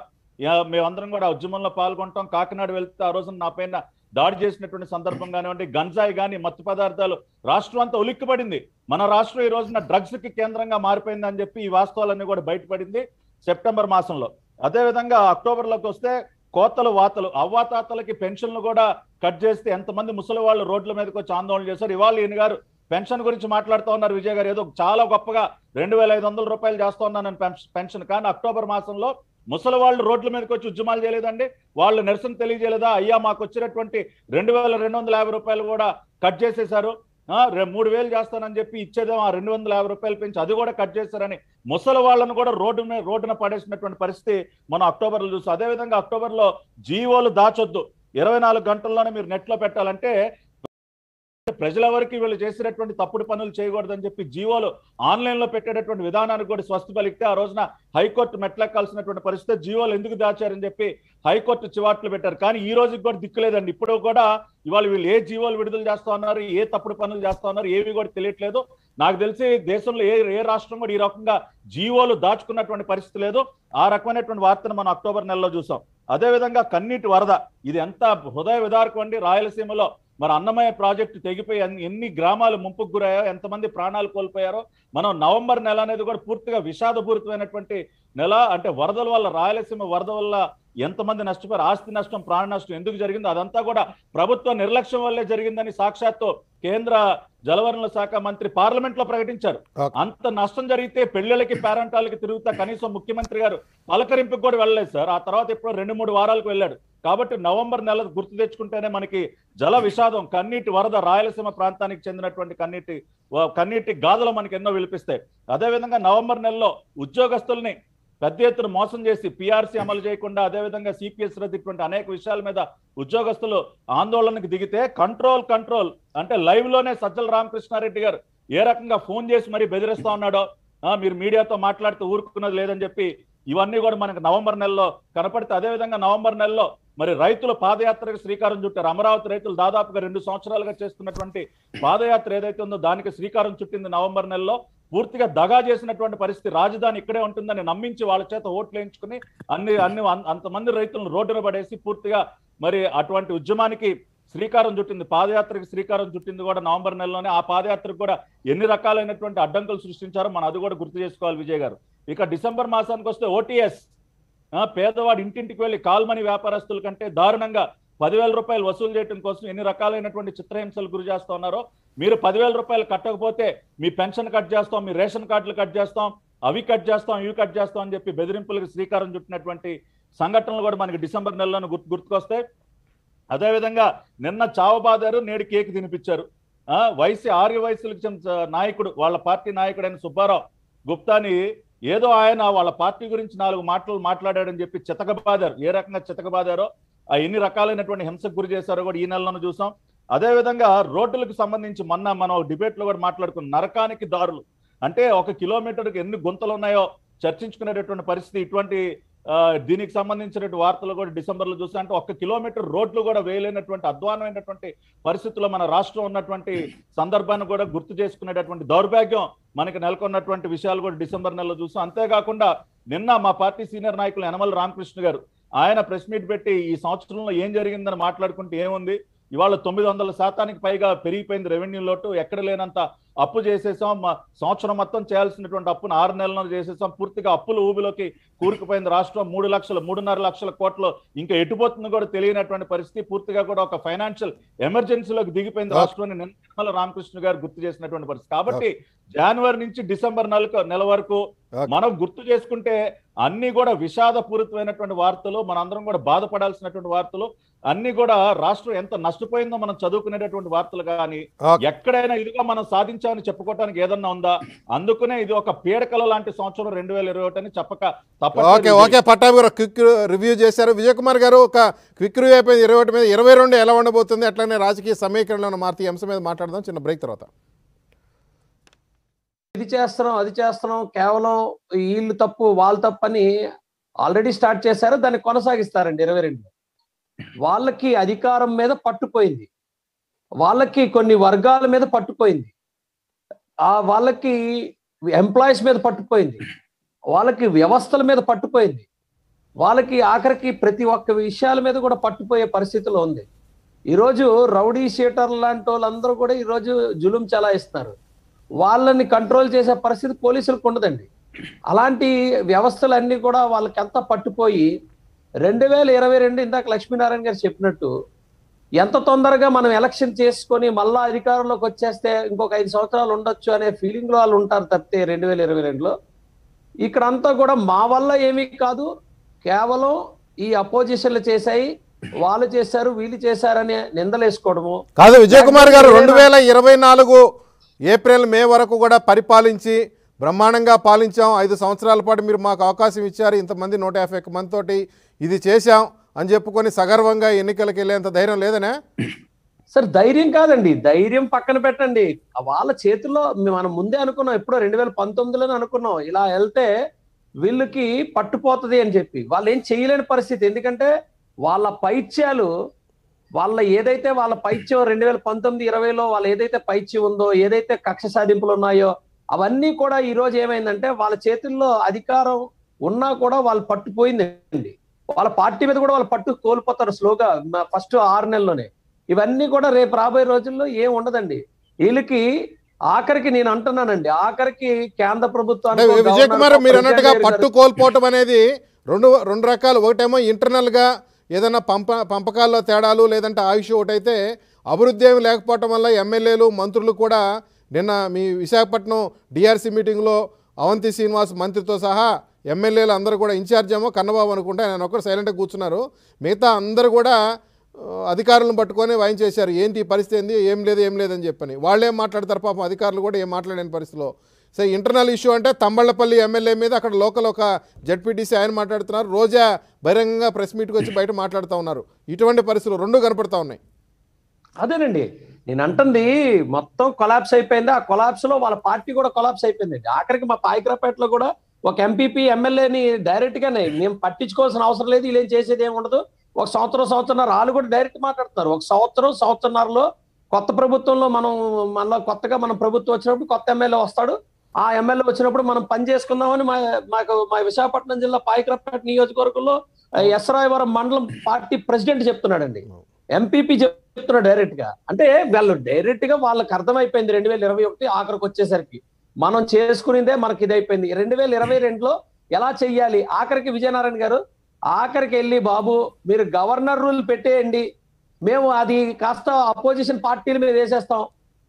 [SPEAKER 4] మేమందరం కూడా ఉద్యమంలో పాల్గొంటాం కాకినాడ వెళ్తే ఆ రోజున నా పైన దాడి చేసినటువంటి సందర్భం కానివ్వండి గంజాయి కానీ మత్తు పదార్థాలు రాష్ట్రం అంతా ఉలిక్కిపడింది మన రాష్ట్రం ఈ రోజున డ్రగ్స్ కి కేంద్రంగా మారిపోయింది అని చెప్పి ఈ వాస్తవాలన్నీ కూడా బయటపడింది సెప్టెంబర్ మాసంలో అదేవిధంగా అక్టోబర్లోకి వస్తే కోతలు వాతలు అవ్వాతాతలకి పెన్షన్లు కూడా కట్ చేస్తే ఎంతమంది ముసలి వాళ్ళు రోడ్ల మీదకి వచ్చి ఆందోళన చేశారు ఇవాళ ఈయన గారు పెన్షన్ గురించి మాట్లాడుతూ ఉన్నారు విజయ్ గారు ఏదో చాలా గొప్పగా రెండు రూపాయలు చేస్తూ ఉన్నాను పెన్షన్ కానీ అక్టోబర్ మాసంలో ముసలి వాళ్ళు రోడ్ల మీదకి వచ్చి ఉద్యమాలు చేయలేదండి వాళ్ళు నిరసన తెలియజేయలేదా అయ్యా మాకు వచ్చినటువంటి రెండు వేల రెండు వందల యాభై రూపాయలు కూడా కట్ చేసేశారు మూడు వేలు చేస్తానని చెప్పి ఇచ్చేదే ఆ రెండు వందల యాభై రూపాయలు పెంచి అది కూడా కట్ చేశారని ముసలి వాళ్ళను కూడా రోడ్డు రోడ్డున పడేసినటువంటి పరిస్థితి మనం అక్టోబర్లో చూస్తాం అదేవిధంగా అక్టోబర్లో జీవోలు దాచొద్దు ఇరవై నాలుగు గంటల్లోనే మీరు నెట్లో పెట్టాలంటే ప్రజలెవరికి వీళ్ళు చేసినటువంటి తప్పుడు పనులు చేయకూడదని చెప్పి జీవోలు ఆన్లైన్లో పెట్టేటటువంటి విధానానికి కూడా స్వస్తి పలికితే ఆ రోజున హైకోర్టు మెట్లెక్కాల్సినటువంటి పరిస్థితి జీవోలు ఎందుకు దాచారని చెప్పి హైకోర్టు చివాట్లు పెట్టారు కానీ ఈ రోజుకి కూడా దిక్కులేదండి ఇప్పుడు కూడా ఇవాళ వీళ్ళు ఏ జీవోలు విడుదల చేస్తా ఉన్నారు ఏ తప్పుడు పనులు చేస్తా ఉన్నారు ఏవి కూడా తెలియట్లేదు నాకు తెలిసి దేశంలో ఏ ఏ రాష్ట్రం కూడా ఈ రకంగా జీవోలు దాచుకున్నటువంటి పరిస్థితి లేదు ఆ రకమైనటువంటి వార్తను మనం అక్టోబర్ నెలలో చూసాం అదేవిధంగా కన్నీటి వరద ఇది ఎంత హృదయ విధారకం అండి రాయలసీమలో మరి అన్నమయ్య ప్రాజెక్టు తెగిపోయి ఎన్ని గ్రామాలు ముంపుకు గురయ్యాయో ఎంతమంది ప్రాణాలు కోల్పోయారో మనం నవంబర్ నెల అనేది కూడా పూర్తిగా విషాదపూరితమైనటువంటి say నెల అంటే వరదల వల్ల రాయలసీమ వరద వల్ల ఎంతమంది నష్టపోయారు ఆస్తి నష్టం ప్రాణ నష్టం ఎందుకు జరిగిందో అదంతా కూడా ప్రభుత్వ నిర్లక్ష్యం వల్లే జరిగిందని సాక్షాత్తు కేంద్ర జలవనరుల శాఖ మంత్రి పార్లమెంట్ లో ప్రకటించారు అంత నష్టం జరిగితే పెళ్లిళ్ళకి పేరంటాలకి తిరుగుతా కనీసం ముఖ్యమంత్రి గారు పలకరింపుకి కూడా వెళ్ళలేదు సార్ ఆ తర్వాత ఇప్పుడు రెండు మూడు వారాలకు వెళ్ళాడు కాబట్టి నవంబర్ నెల గుర్తు తెచ్చుకుంటేనే మనకి జల విషాదం కన్నీటి వరద రాయలసీమ ప్రాంతానికి చెందినటువంటి కన్నీటి కన్నీటి గాథలు మనకి ఎన్నో విలిపిస్తాయి అదేవిధంగా నవంబర్ నెలలో ఉద్యోగస్తుల్ని పెద్ద ఎత్తున మోసం చేసి పీఆర్సీ అమలు చేయకుండా అదేవిధంగా సిపిఎస్ రద్దు అనేక విషయాల మీద ఉద్యోగస్తులు ఆందోళనకు దిగితే కంట్రోల్ కంట్రోల్ అంటే లైవ్ లోనే సజ్జల రామకృష్ణారెడ్డి గారు ఏ రకంగా ఫోన్ చేసి మరీ బెదిరిస్తా ఉన్నాడో మీరు మీడియాతో మాట్లాడుతూ ఊరుకున్నది లేదని చెప్పి ఇవన్నీ కూడా మనకు నవంబర్ నెలలో కనపడితే అదేవిధంగా నవంబర్ నెలలో మరి రైతుల పాదయాత్రకు శ్రీకారం చుట్టారు అమరావతి రైతులు దాదాపుగా రెండు సంవత్సరాలుగా చేస్తున్నటువంటి పాదయాత్ర ఏదైతే ఉందో దానికి శ్రీకారం చుట్టింది నవంబర్ నెలలో పూర్తిగా దగా చేసినటువంటి పరిస్థితి రాజధాని ఇక్కడే ఉంటుందని నమ్మించి వాళ్ళ చేత ఓట్లు వేయించుకుని అన్ని అన్ని అంతమంది రైతులను రోడ్డున పడేసి పూర్తిగా మరి అటువంటి ఉద్యమానికి శ్రీకారం చుట్టింది పాదయాత్రకి శ్రీకారం చుట్టింది కూడా నవంబర్ నెలలోనే ఆ పాదయాత్రకు కూడా ఎన్ని రకాలైనటువంటి అడ్డంకులు సృష్టించారో మనం అది కూడా గుర్తు చేసుకోవాలి విజయ్ గారు ఇక డిసెంబర్ మాసానికి వస్తే ఓటీఎస్ పేదవాడు ఇంటింటికి వెళ్ళి కాల్మని వ్యాపారస్తుల కంటే దారుణంగా పదివేల రూపాయలు వసూలు చేయడం కోసం ఎన్ని రకాలైనటువంటి చిత్రహింసలు గురి చేస్తూ ఉన్నారో మీరు పదివేల రూపాయలు కట్టకపోతే మీ పెన్షన్ కట్ చేస్తాం మీ రేషన్ కార్డులు కట్ చేస్తాం అవి కట్ చేస్తాం ఇవి కట్ చేస్తాం అని చెప్పి బెదిరింపులకు శ్రీకారం చుట్టినటువంటి సంఘటనలు కూడా మనకి డిసెంబర్ నెలలో గుర్తు గుర్తుకొస్తాయి అదేవిధంగా నిన్న చావబాదారు నేడు కేక్ తినిపించారు వయసు ఆర్య వయసులకు చెందిన నాయకుడు వాళ్ళ పార్టీ నాయకుడైన సుబ్బారావు గుప్తాని ఏదో ఆయన వాళ్ళ పార్టీ గురించి నాలుగు మాటలు మాట్లాడాడని చెప్పి చితకబాదారు ఏ రకంగా చితకబాదారో ఎన్ని రకాలైనటువంటి హింసకు గురి చేశారో కూడా ఈ నెలలను చూసాం అదేవిధంగా రోడ్లకు సంబంధించి మొన్న మనం డిబేట్లో కూడా మాట్లాడుకున్న నరకానికి దారులు అంటే ఒక కిలోమీటర్కి ఎన్ని గుంతలు ఉన్నాయో చర్చించుకునేటటువంటి పరిస్థితి ఇటువంటి దీనికి సంబంధించినటువంటి వార్తలు కూడా డిసెంబర్లో చూసాం అంటే ఒక్క కిలోమీటర్ రోడ్లు కూడా వేయలేనటువంటి అధ్వానమైనటువంటి పరిస్థితుల్లో మన రాష్ట్రం ఉన్నటువంటి సందర్భాన్ని కూడా గుర్తు చేసుకునేటటువంటి దౌర్భాగ్యం మనకి నెలకొన్నటువంటి విషయాలు కూడా డిసెంబర్ నెలలో చూసాం అంతేకాకుండా నిన్న మా పార్టీ సీనియర్ నాయకులు యనమల రామకృష్ణ గారు ఆయన ప్రెస్ మీట్ పెట్టి ఈ సంవత్సరంలో ఏం జరిగిందని మాట్లాడుకుంటే ఏముంది ఇవాళ తొమ్మిది వందల శాతానికి పైగా పెరిగిపోయింది రెవెన్యూ లోటు ఎక్కడ లేనంత అప్పు చేసేసాం సంవత్సరం మొత్తం చేయాల్సినటువంటి అప్పును ఆరు నెలలను చేసేసాం పూర్తిగా అప్పుల ఊబిలోకి కూరుకుపోయింది రాష్ట్రం మూడు లక్షలు మూడున్నర లక్షల కోట్లు ఇంకా ఎటుపోతుందో కూడా తెలియనటువంటి పరిస్థితి పూర్తిగా కూడా ఒక ఫైనాన్షియల్ ఎమర్జెన్సీలోకి దిగిపోయింది రాష్ట్రాన్ని నిర్మల రామకృష్ణ గారు గుర్తు చేసినటువంటి పరిస్థితి కాబట్టి జనవరి నుంచి డిసెంబర్ నెలకు నెల వరకు మనం గుర్తు చేసుకుంటే అన్ని కూడా విషాదపూరితమైనటువంటి వార్తలు మనందరం కూడా బాధపడాల్సినటువంటి వార్తలు అన్ని కూడా రాష్ట్రం ఎంత నష్టపోయిందో మనం చదువుకునేటటువంటి వార్తలు కానీ ఎక్కడైనా ఇదిగా మనం సాధించ సాధించామని చెప్పుకోవటానికి ఏదన్నా ఉందా అందుకనే ఇది ఒక పీడకల లాంటి సంవత్సరం రెండు వేల ఇరవై ఒకటి అని చెప్పక తప్పే ఓకే
[SPEAKER 1] పట్టాభి గారు క్విక్ రివ్యూ చేశారు విజయ్ కుమార్ గారు ఒక క్విక్ రివ్యూ అయిపోయింది ఇరవై ఒకటి మీద ఇరవై రెండు ఎలా ఉండబోతుంది అట్లనే రాజకీయ సమీకరణలో మారుతి అంశం మీద
[SPEAKER 2] మాట్లాడదాం చిన్న బ్రేక్ తర్వాత ఇది చేస్తున్నాం అది చేస్తున్నాం కేవలం వీళ్ళు తప్పు వాళ్ళు తప్పని ఆల్రెడీ స్టార్ట్ చేశారు దాన్ని కొనసాగిస్తారండి ఇరవై రెండు వాళ్ళకి అధికారం మీద పట్టుపోయింది వాళ్ళకి కొన్ని వర్గాల మీద పట్టుపోయింది ఆ వాళ్ళకి ఎంప్లాయీస్ మీద పట్టుపోయింది వాళ్ళకి వ్యవస్థల మీద పట్టుపోయింది వాళ్ళకి ఆఖరికి ప్రతి ఒక్క విషయాల మీద కూడా పట్టుపోయే పరిస్థితిలో ఉంది ఈరోజు రౌడీ షీటర్ లాంటి వాళ్ళందరూ కూడా ఈరోజు జులుం చలాయిస్తారు వాళ్ళని కంట్రోల్ చేసే పరిస్థితి పోలీసులకు ఉండదండి అలాంటి వ్యవస్థలన్నీ కూడా వాళ్ళకి ఎంత పట్టుపోయి రెండు వేల ఇరవై రెండు ఇందాక లక్ష్మీనారాయణ గారు చెప్పినట్టు ఎంత తొందరగా మనం ఎలక్షన్ చేసుకొని మళ్ళా అధికారంలోకి వచ్చేస్తే ఇంకొక ఐదు సంవత్సరాలు ఉండొచ్చు అనే ఫీలింగ్లో వాళ్ళు ఉంటారు తప్పితే రెండు వేల ఇరవై రెండులో ఇక్కడంతా కూడా మా వల్ల ఏమీ కాదు కేవలం ఈ అపోజిషన్లు చేశాయి వాళ్ళు చేశారు వీళ్ళు చేశారని నిందలేసుకోవడము కాదు విజయ్ కుమార్ గారు రెండు
[SPEAKER 1] వేల ఇరవై నాలుగు ఏప్రిల్ మే వరకు కూడా పరిపాలించి బ్రహ్మాండంగా పాలించాం ఐదు సంవత్సరాల పాటు మీరు మాకు అవకాశం ఇచ్చారు ఇంతమంది నూట యాభై ఒక్క మంది తోటి ఇది చేశాం
[SPEAKER 2] అని చెప్పుకొని సగర్వంగా ఎన్నికలకు వెళ్ళేంత ధైర్యం లేదనే సార్ ధైర్యం కాదండి ధైర్యం పక్కన పెట్టండి వాళ్ళ చేతుల్లో మనం ముందే అనుకున్నాం ఎప్పుడో రెండు వేల పంతొమ్మిదిలోనే అనుకున్నాం ఇలా వెళ్తే వీళ్ళకి పట్టుపోతుంది అని చెప్పి వాళ్ళు ఏం చేయలేని పరిస్థితి ఎందుకంటే వాళ్ళ పైత్యాలు వాళ్ళ ఏదైతే వాళ్ళ పైత్యం రెండు వేల పంతొమ్మిది ఇరవైలో వాళ్ళు ఏదైతే పైత్యం ఉందో ఏదైతే కక్ష సాధింపులు ఉన్నాయో అవన్నీ కూడా ఈరోజు ఏమైందంటే వాళ్ళ చేతుల్లో అధికారం ఉన్నా కూడా వాళ్ళు పట్టుపోయిందండి వాళ్ళ పార్టీ మీద కూడా వాళ్ళు పట్టు కోల్పోతారు స్లోగా ఫస్ట్ ఆరు నెలలోనే ఇవన్నీ కూడా రేపు రాబోయే రోజుల్లో ఏం ఉండదండి వీళ్ళకి ఆఖరికి నేను అంటున్నానండి ఆఖరికి కేంద్ర ప్రభుత్వానికి విజయ్ కుమార్ మీరు అన్నట్టుగా పట్టు కోల్పోవటం అనేది
[SPEAKER 1] రెండు రెండు రకాలు ఒకటేమో ఇంటర్నల్ గా ఏదైనా పంప పంపకాల్లో తేడాలు లేదంటే ఆయుష్ ఒకటైతే అభివృద్ధి ఏమి లేకపోవటం వల్ల ఎమ్మెల్యేలు మంత్రులు కూడా నిన్న మీ విశాఖపట్నం డిఆర్సీ మీటింగ్లో అవంతి శ్రీనివాస్ మంత్రితో సహా ఎమ్మెల్యేలు అందరూ కూడా ఇన్ఛార్జ్ ఏమో కన్నబాబు అనుకుంటే ఆయన ఒక్కరు సైలెంట్గా కూర్చున్నారు మిగతా అందరూ కూడా అధికారులను పట్టుకొని వాయించేశారు ఏంటి పరిస్థితి ఏంది ఏం లేదు ఏం లేదని చెప్పని వాళ్ళు ఏం మాట్లాడతారు పాపం అధికారులు కూడా ఏం మాట్లాడని పరిస్థితిలో సో ఇంటర్నల్ ఇష్యూ అంటే తంబళ్లపల్లి ఎమ్మెల్యే మీద అక్కడ లోకల్ ఒక జడ్పీటీసీ ఆయన మాట్లాడుతున్నారు రోజా బహిరంగంగా ప్రెస్ మీట్కి వచ్చి బయట
[SPEAKER 2] మాట్లాడుతూ ఉన్నారు ఇటువంటి పరిస్థితులు రెండు కనపడతా ఉన్నాయి అదేనండి నేను అంటుంది మొత్తం కొలాప్స్ అయిపోయింది ఆ కొలాప్స్ లో వాళ్ళ పార్టీ కూడా కొలాప్స్ అయిపోయింది ఆఖరికి మా పాయకరాపేటలో కూడా ఒక ఎంపీపీ ఎమ్మెల్యేని డైరెక్ట్ గానే మేము పట్టించుకోవాల్సిన అవసరం లేదు ఏం చేసేది ఏమి ఉండదు ఒక సంవత్సరం సంవత్సరన్నర వాళ్ళు కూడా డైరెక్ట్ మాట్లాడుతున్నారు ఒక సంవత్సరం సంవత్సరన్నరలో కొత్త ప్రభుత్వంలో మనం మనలో కొత్తగా మన ప్రభుత్వం వచ్చినప్పుడు కొత్త ఎమ్మెల్యే వస్తాడు ఆ ఎమ్మెల్యే వచ్చినప్పుడు మనం పని చేసుకుందామని మా మాకు మా విశాఖపట్నం జిల్లా పాయకరపేట నియోజకవర్గంలో ఎస్రాయవరం మండలం పార్టీ ప్రెసిడెంట్ చెప్తున్నాడండి ఎంపీపీ చెప్తున్నాడు డైరెక్ట్ గా అంటే వాళ్ళు డైరెక్ట్ గా వాళ్ళకి అర్థమైపోయింది రెండు వేల ఇరవై ఒకటి ఆఖరికి వచ్చేసరికి మనం చేసుకునిందే మనకి ఇదైపోయింది రెండు వేల ఇరవై రెండులో ఎలా చెయ్యాలి ఆఖరికి విజయనారాయణ గారు ఆఖరికి వెళ్ళి బాబు మీరు గవర్నర్ రూల్ పెట్టేయండి మేము అది కాస్త అపోజిషన్ పార్టీల మీద వేసేస్తాం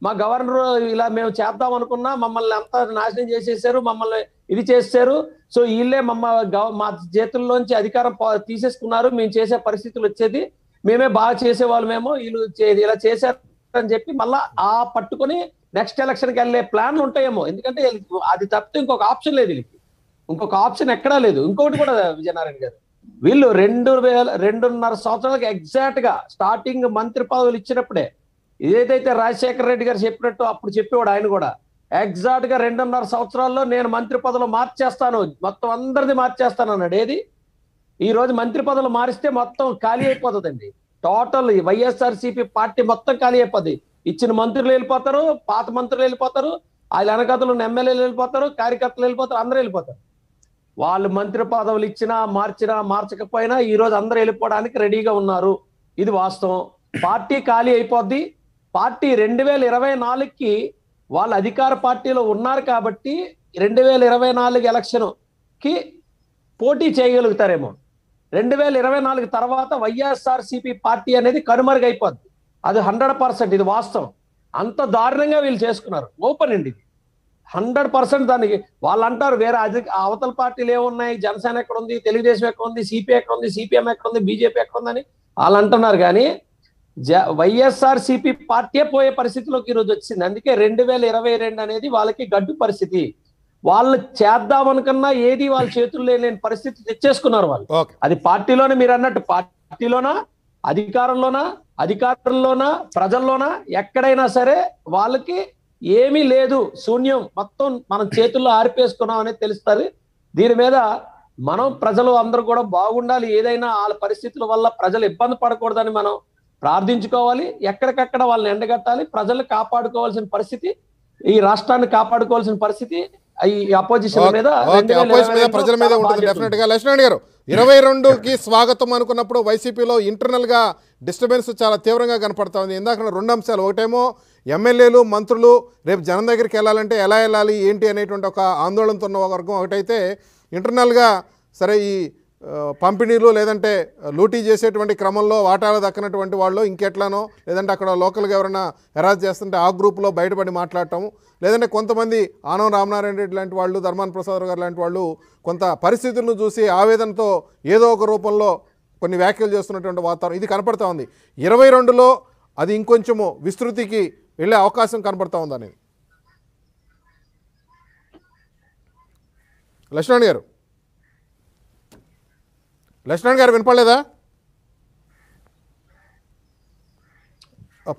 [SPEAKER 2] మా గవర్నర్ ఇలా మేము చేద్దాం అనుకున్నా మమ్మల్ని అంతా నాశనం చేసేసారు మమ్మల్ని ఇది చేసారు సో వీళ్ళే మమ్మ మా చేతుల్లోంచి అధికారం తీసేసుకున్నారు మేము చేసే పరిస్థితులు వచ్చేది మేమే బాగా చేసేవాళ్ళు మేము వీళ్ళు ఇలా చేశారు అని చెప్పి మళ్ళా ఆ పట్టుకొని నెక్స్ట్ ఎలక్షన్కి వెళ్ళే ప్లాన్లు ఉంటాయేమో ఎందుకంటే అది తప్పితే ఇంకొక ఆప్షన్ లేదు వీళ్ళకి ఇంకొక ఆప్షన్ ఎక్కడా లేదు ఇంకొకటి కూడా విజయనారాయణ గారు వీళ్ళు రెండు వేల రెండున్నర సంవత్సరాలకు ఎగ్జాక్ట్ గా స్టార్టింగ్ మంత్రి పదవులు ఇచ్చినప్పుడే ఏదైతే రాజశేఖర రెడ్డి గారు చెప్పినట్టు అప్పుడు చెప్పేవాడు ఆయన కూడా ఎగ్జాక్ట్ గా రెండున్నర సంవత్సరాల్లో నేను మంత్రి పదవులు మార్చేస్తాను మొత్తం అందరిది మార్చేస్తాను అన్నాడు ఏది ఈ రోజు మంత్రి పదవులు మారిస్తే మొత్తం ఖాళీ అయిపోతుందండి టోటల్ వైఎస్ఆర్సీపీ పార్టీ మొత్తం ఖాళీ అయిపోతుంది ఇచ్చిన మంత్రులు వెళ్ళిపోతారు పాత మంత్రులు వెళ్ళిపోతారు వాళ్ళ వెనకతలు ఉన్న ఎమ్మెల్యేలు వెళ్ళిపోతారు కార్యకర్తలు వెళ్ళిపోతారు అందరూ వెళ్ళిపోతారు వాళ్ళు మంత్రి పదవులు ఇచ్చినా మార్చినా మార్చకపోయినా ఈ రోజు అందరూ వెళ్ళిపోవడానికి రెడీగా ఉన్నారు ఇది వాస్తవం పార్టీ ఖాళీ అయిపోద్ది పార్టీ రెండు వేల ఇరవై నాలుగుకి వాళ్ళు అధికార పార్టీలో ఉన్నారు కాబట్టి రెండు వేల ఇరవై నాలుగు ఎలక్షన్కి పోటీ చేయగలుగుతారేమో రెండు వేల ఇరవై నాలుగు తర్వాత వైఎస్ఆర్సీపీ పార్టీ అనేది కనుమరుగైపోద్ది అది హండ్రెడ్ పర్సెంట్ ఇది వాస్తవం అంత దారుణంగా వీళ్ళు చేసుకున్నారు ఓపెన్ అండి ఇది హండ్రెడ్ పర్సెంట్ దానికి వాళ్ళు అంటారు వేరే అది అవతల పార్టీలు ఏమున్నాయి జనసేన ఎక్కడ ఉంది తెలుగుదేశం ఎక్కడ ఉంది సిపిఐ ఎక్కడ ఉంది సిపిఎం ఎక్కడ ఉంది బీజేపీ ఎక్కడ ఉందని వాళ్ళు అంటున్నారు కానీ జ వైఎస్ఆర్సిపి పార్టీయే పోయే పరిస్థితిలోకి ఈరోజు వచ్చింది అందుకే రెండు వేల ఇరవై రెండు అనేది వాళ్ళకి గడ్డు పరిస్థితి వాళ్ళు చేద్దామనుకున్నా ఏది వాళ్ళ చేతుల్లో లేని పరిస్థితి తెచ్చేసుకున్నారు వాళ్ళు అది పార్టీలోనే మీరు అన్నట్టు పార్టీలోనా అధికారంలోనా అధికారంలోనా ప్రజల్లోనా ఎక్కడైనా సరే వాళ్ళకి ఏమీ లేదు శూన్యం మొత్తం మనం చేతుల్లో ఆరిపేసుకున్నాం అనేది తెలుస్తుంది దీని మీద మనం ప్రజలు అందరూ కూడా బాగుండాలి ఏదైనా వాళ్ళ పరిస్థితుల వల్ల ప్రజలు ఇబ్బంది పడకూడదని మనం ప్రార్థించుకోవాలి ఎక్కడికక్కడ వాళ్ళని ఎండగట్టాలి ప్రజలు కాపాడుకోవాల్సిన పరిస్థితి ఈ రాష్ట్రాన్ని కాపాడుకోవాల్సిన పరిస్థితి ఈ అపోజిషన్ మీద ప్రజల మీద ఉంటుంది డెఫినెట్ గా లక్ష్మణ్ గారు ఇరవై రెండుకి స్వాగతం అనుకున్నప్పుడు
[SPEAKER 1] వైసీపీలో ఇంటర్నల్గా డిస్టర్బెన్స్ చాలా తీవ్రంగా కనపడతా ఉంది ఇందాక రెండు అంశాలు ఒకటేమో ఎమ్మెల్యేలు మంత్రులు రేపు జనం దగ్గరికి వెళ్ళాలంటే ఎలా వెళ్ళాలి ఏంటి అనేటువంటి ఒక ఆందోళనతో ఉన్న వర్గం ఒకటైతే ఇంటర్నల్గా సరే ఈ పంపిణీలు లేదంటే లూటీ చేసేటువంటి క్రమంలో వాటాలు దక్కనటువంటి వాళ్ళు ఇంకెట్లానో లేదంటే అక్కడ లోకల్గా ఎవరైనా ఎరాజ్ చేస్తుంటే ఆ గ్రూప్లో బయటపడి మాట్లాడటం లేదంటే కొంతమంది ఆనం రామనారాయణ రెడ్డి లాంటి వాళ్ళు ధర్మాన్ ప్రసాద్ గారు లాంటి వాళ్ళు కొంత పరిస్థితులను చూసి ఆవేదనతో ఏదో ఒక రూపంలో కొన్ని వ్యాఖ్యలు చేస్తున్నటువంటి వాతావరణం ఇది కనపడతా ఉంది ఇరవై రెండులో అది ఇంకొంచెము విస్తృతికి వెళ్ళే అవకాశం కనపడతా అనేది లక్ష్మణ్ గారు లక్ష్మణ్ గారు వినపడలేదా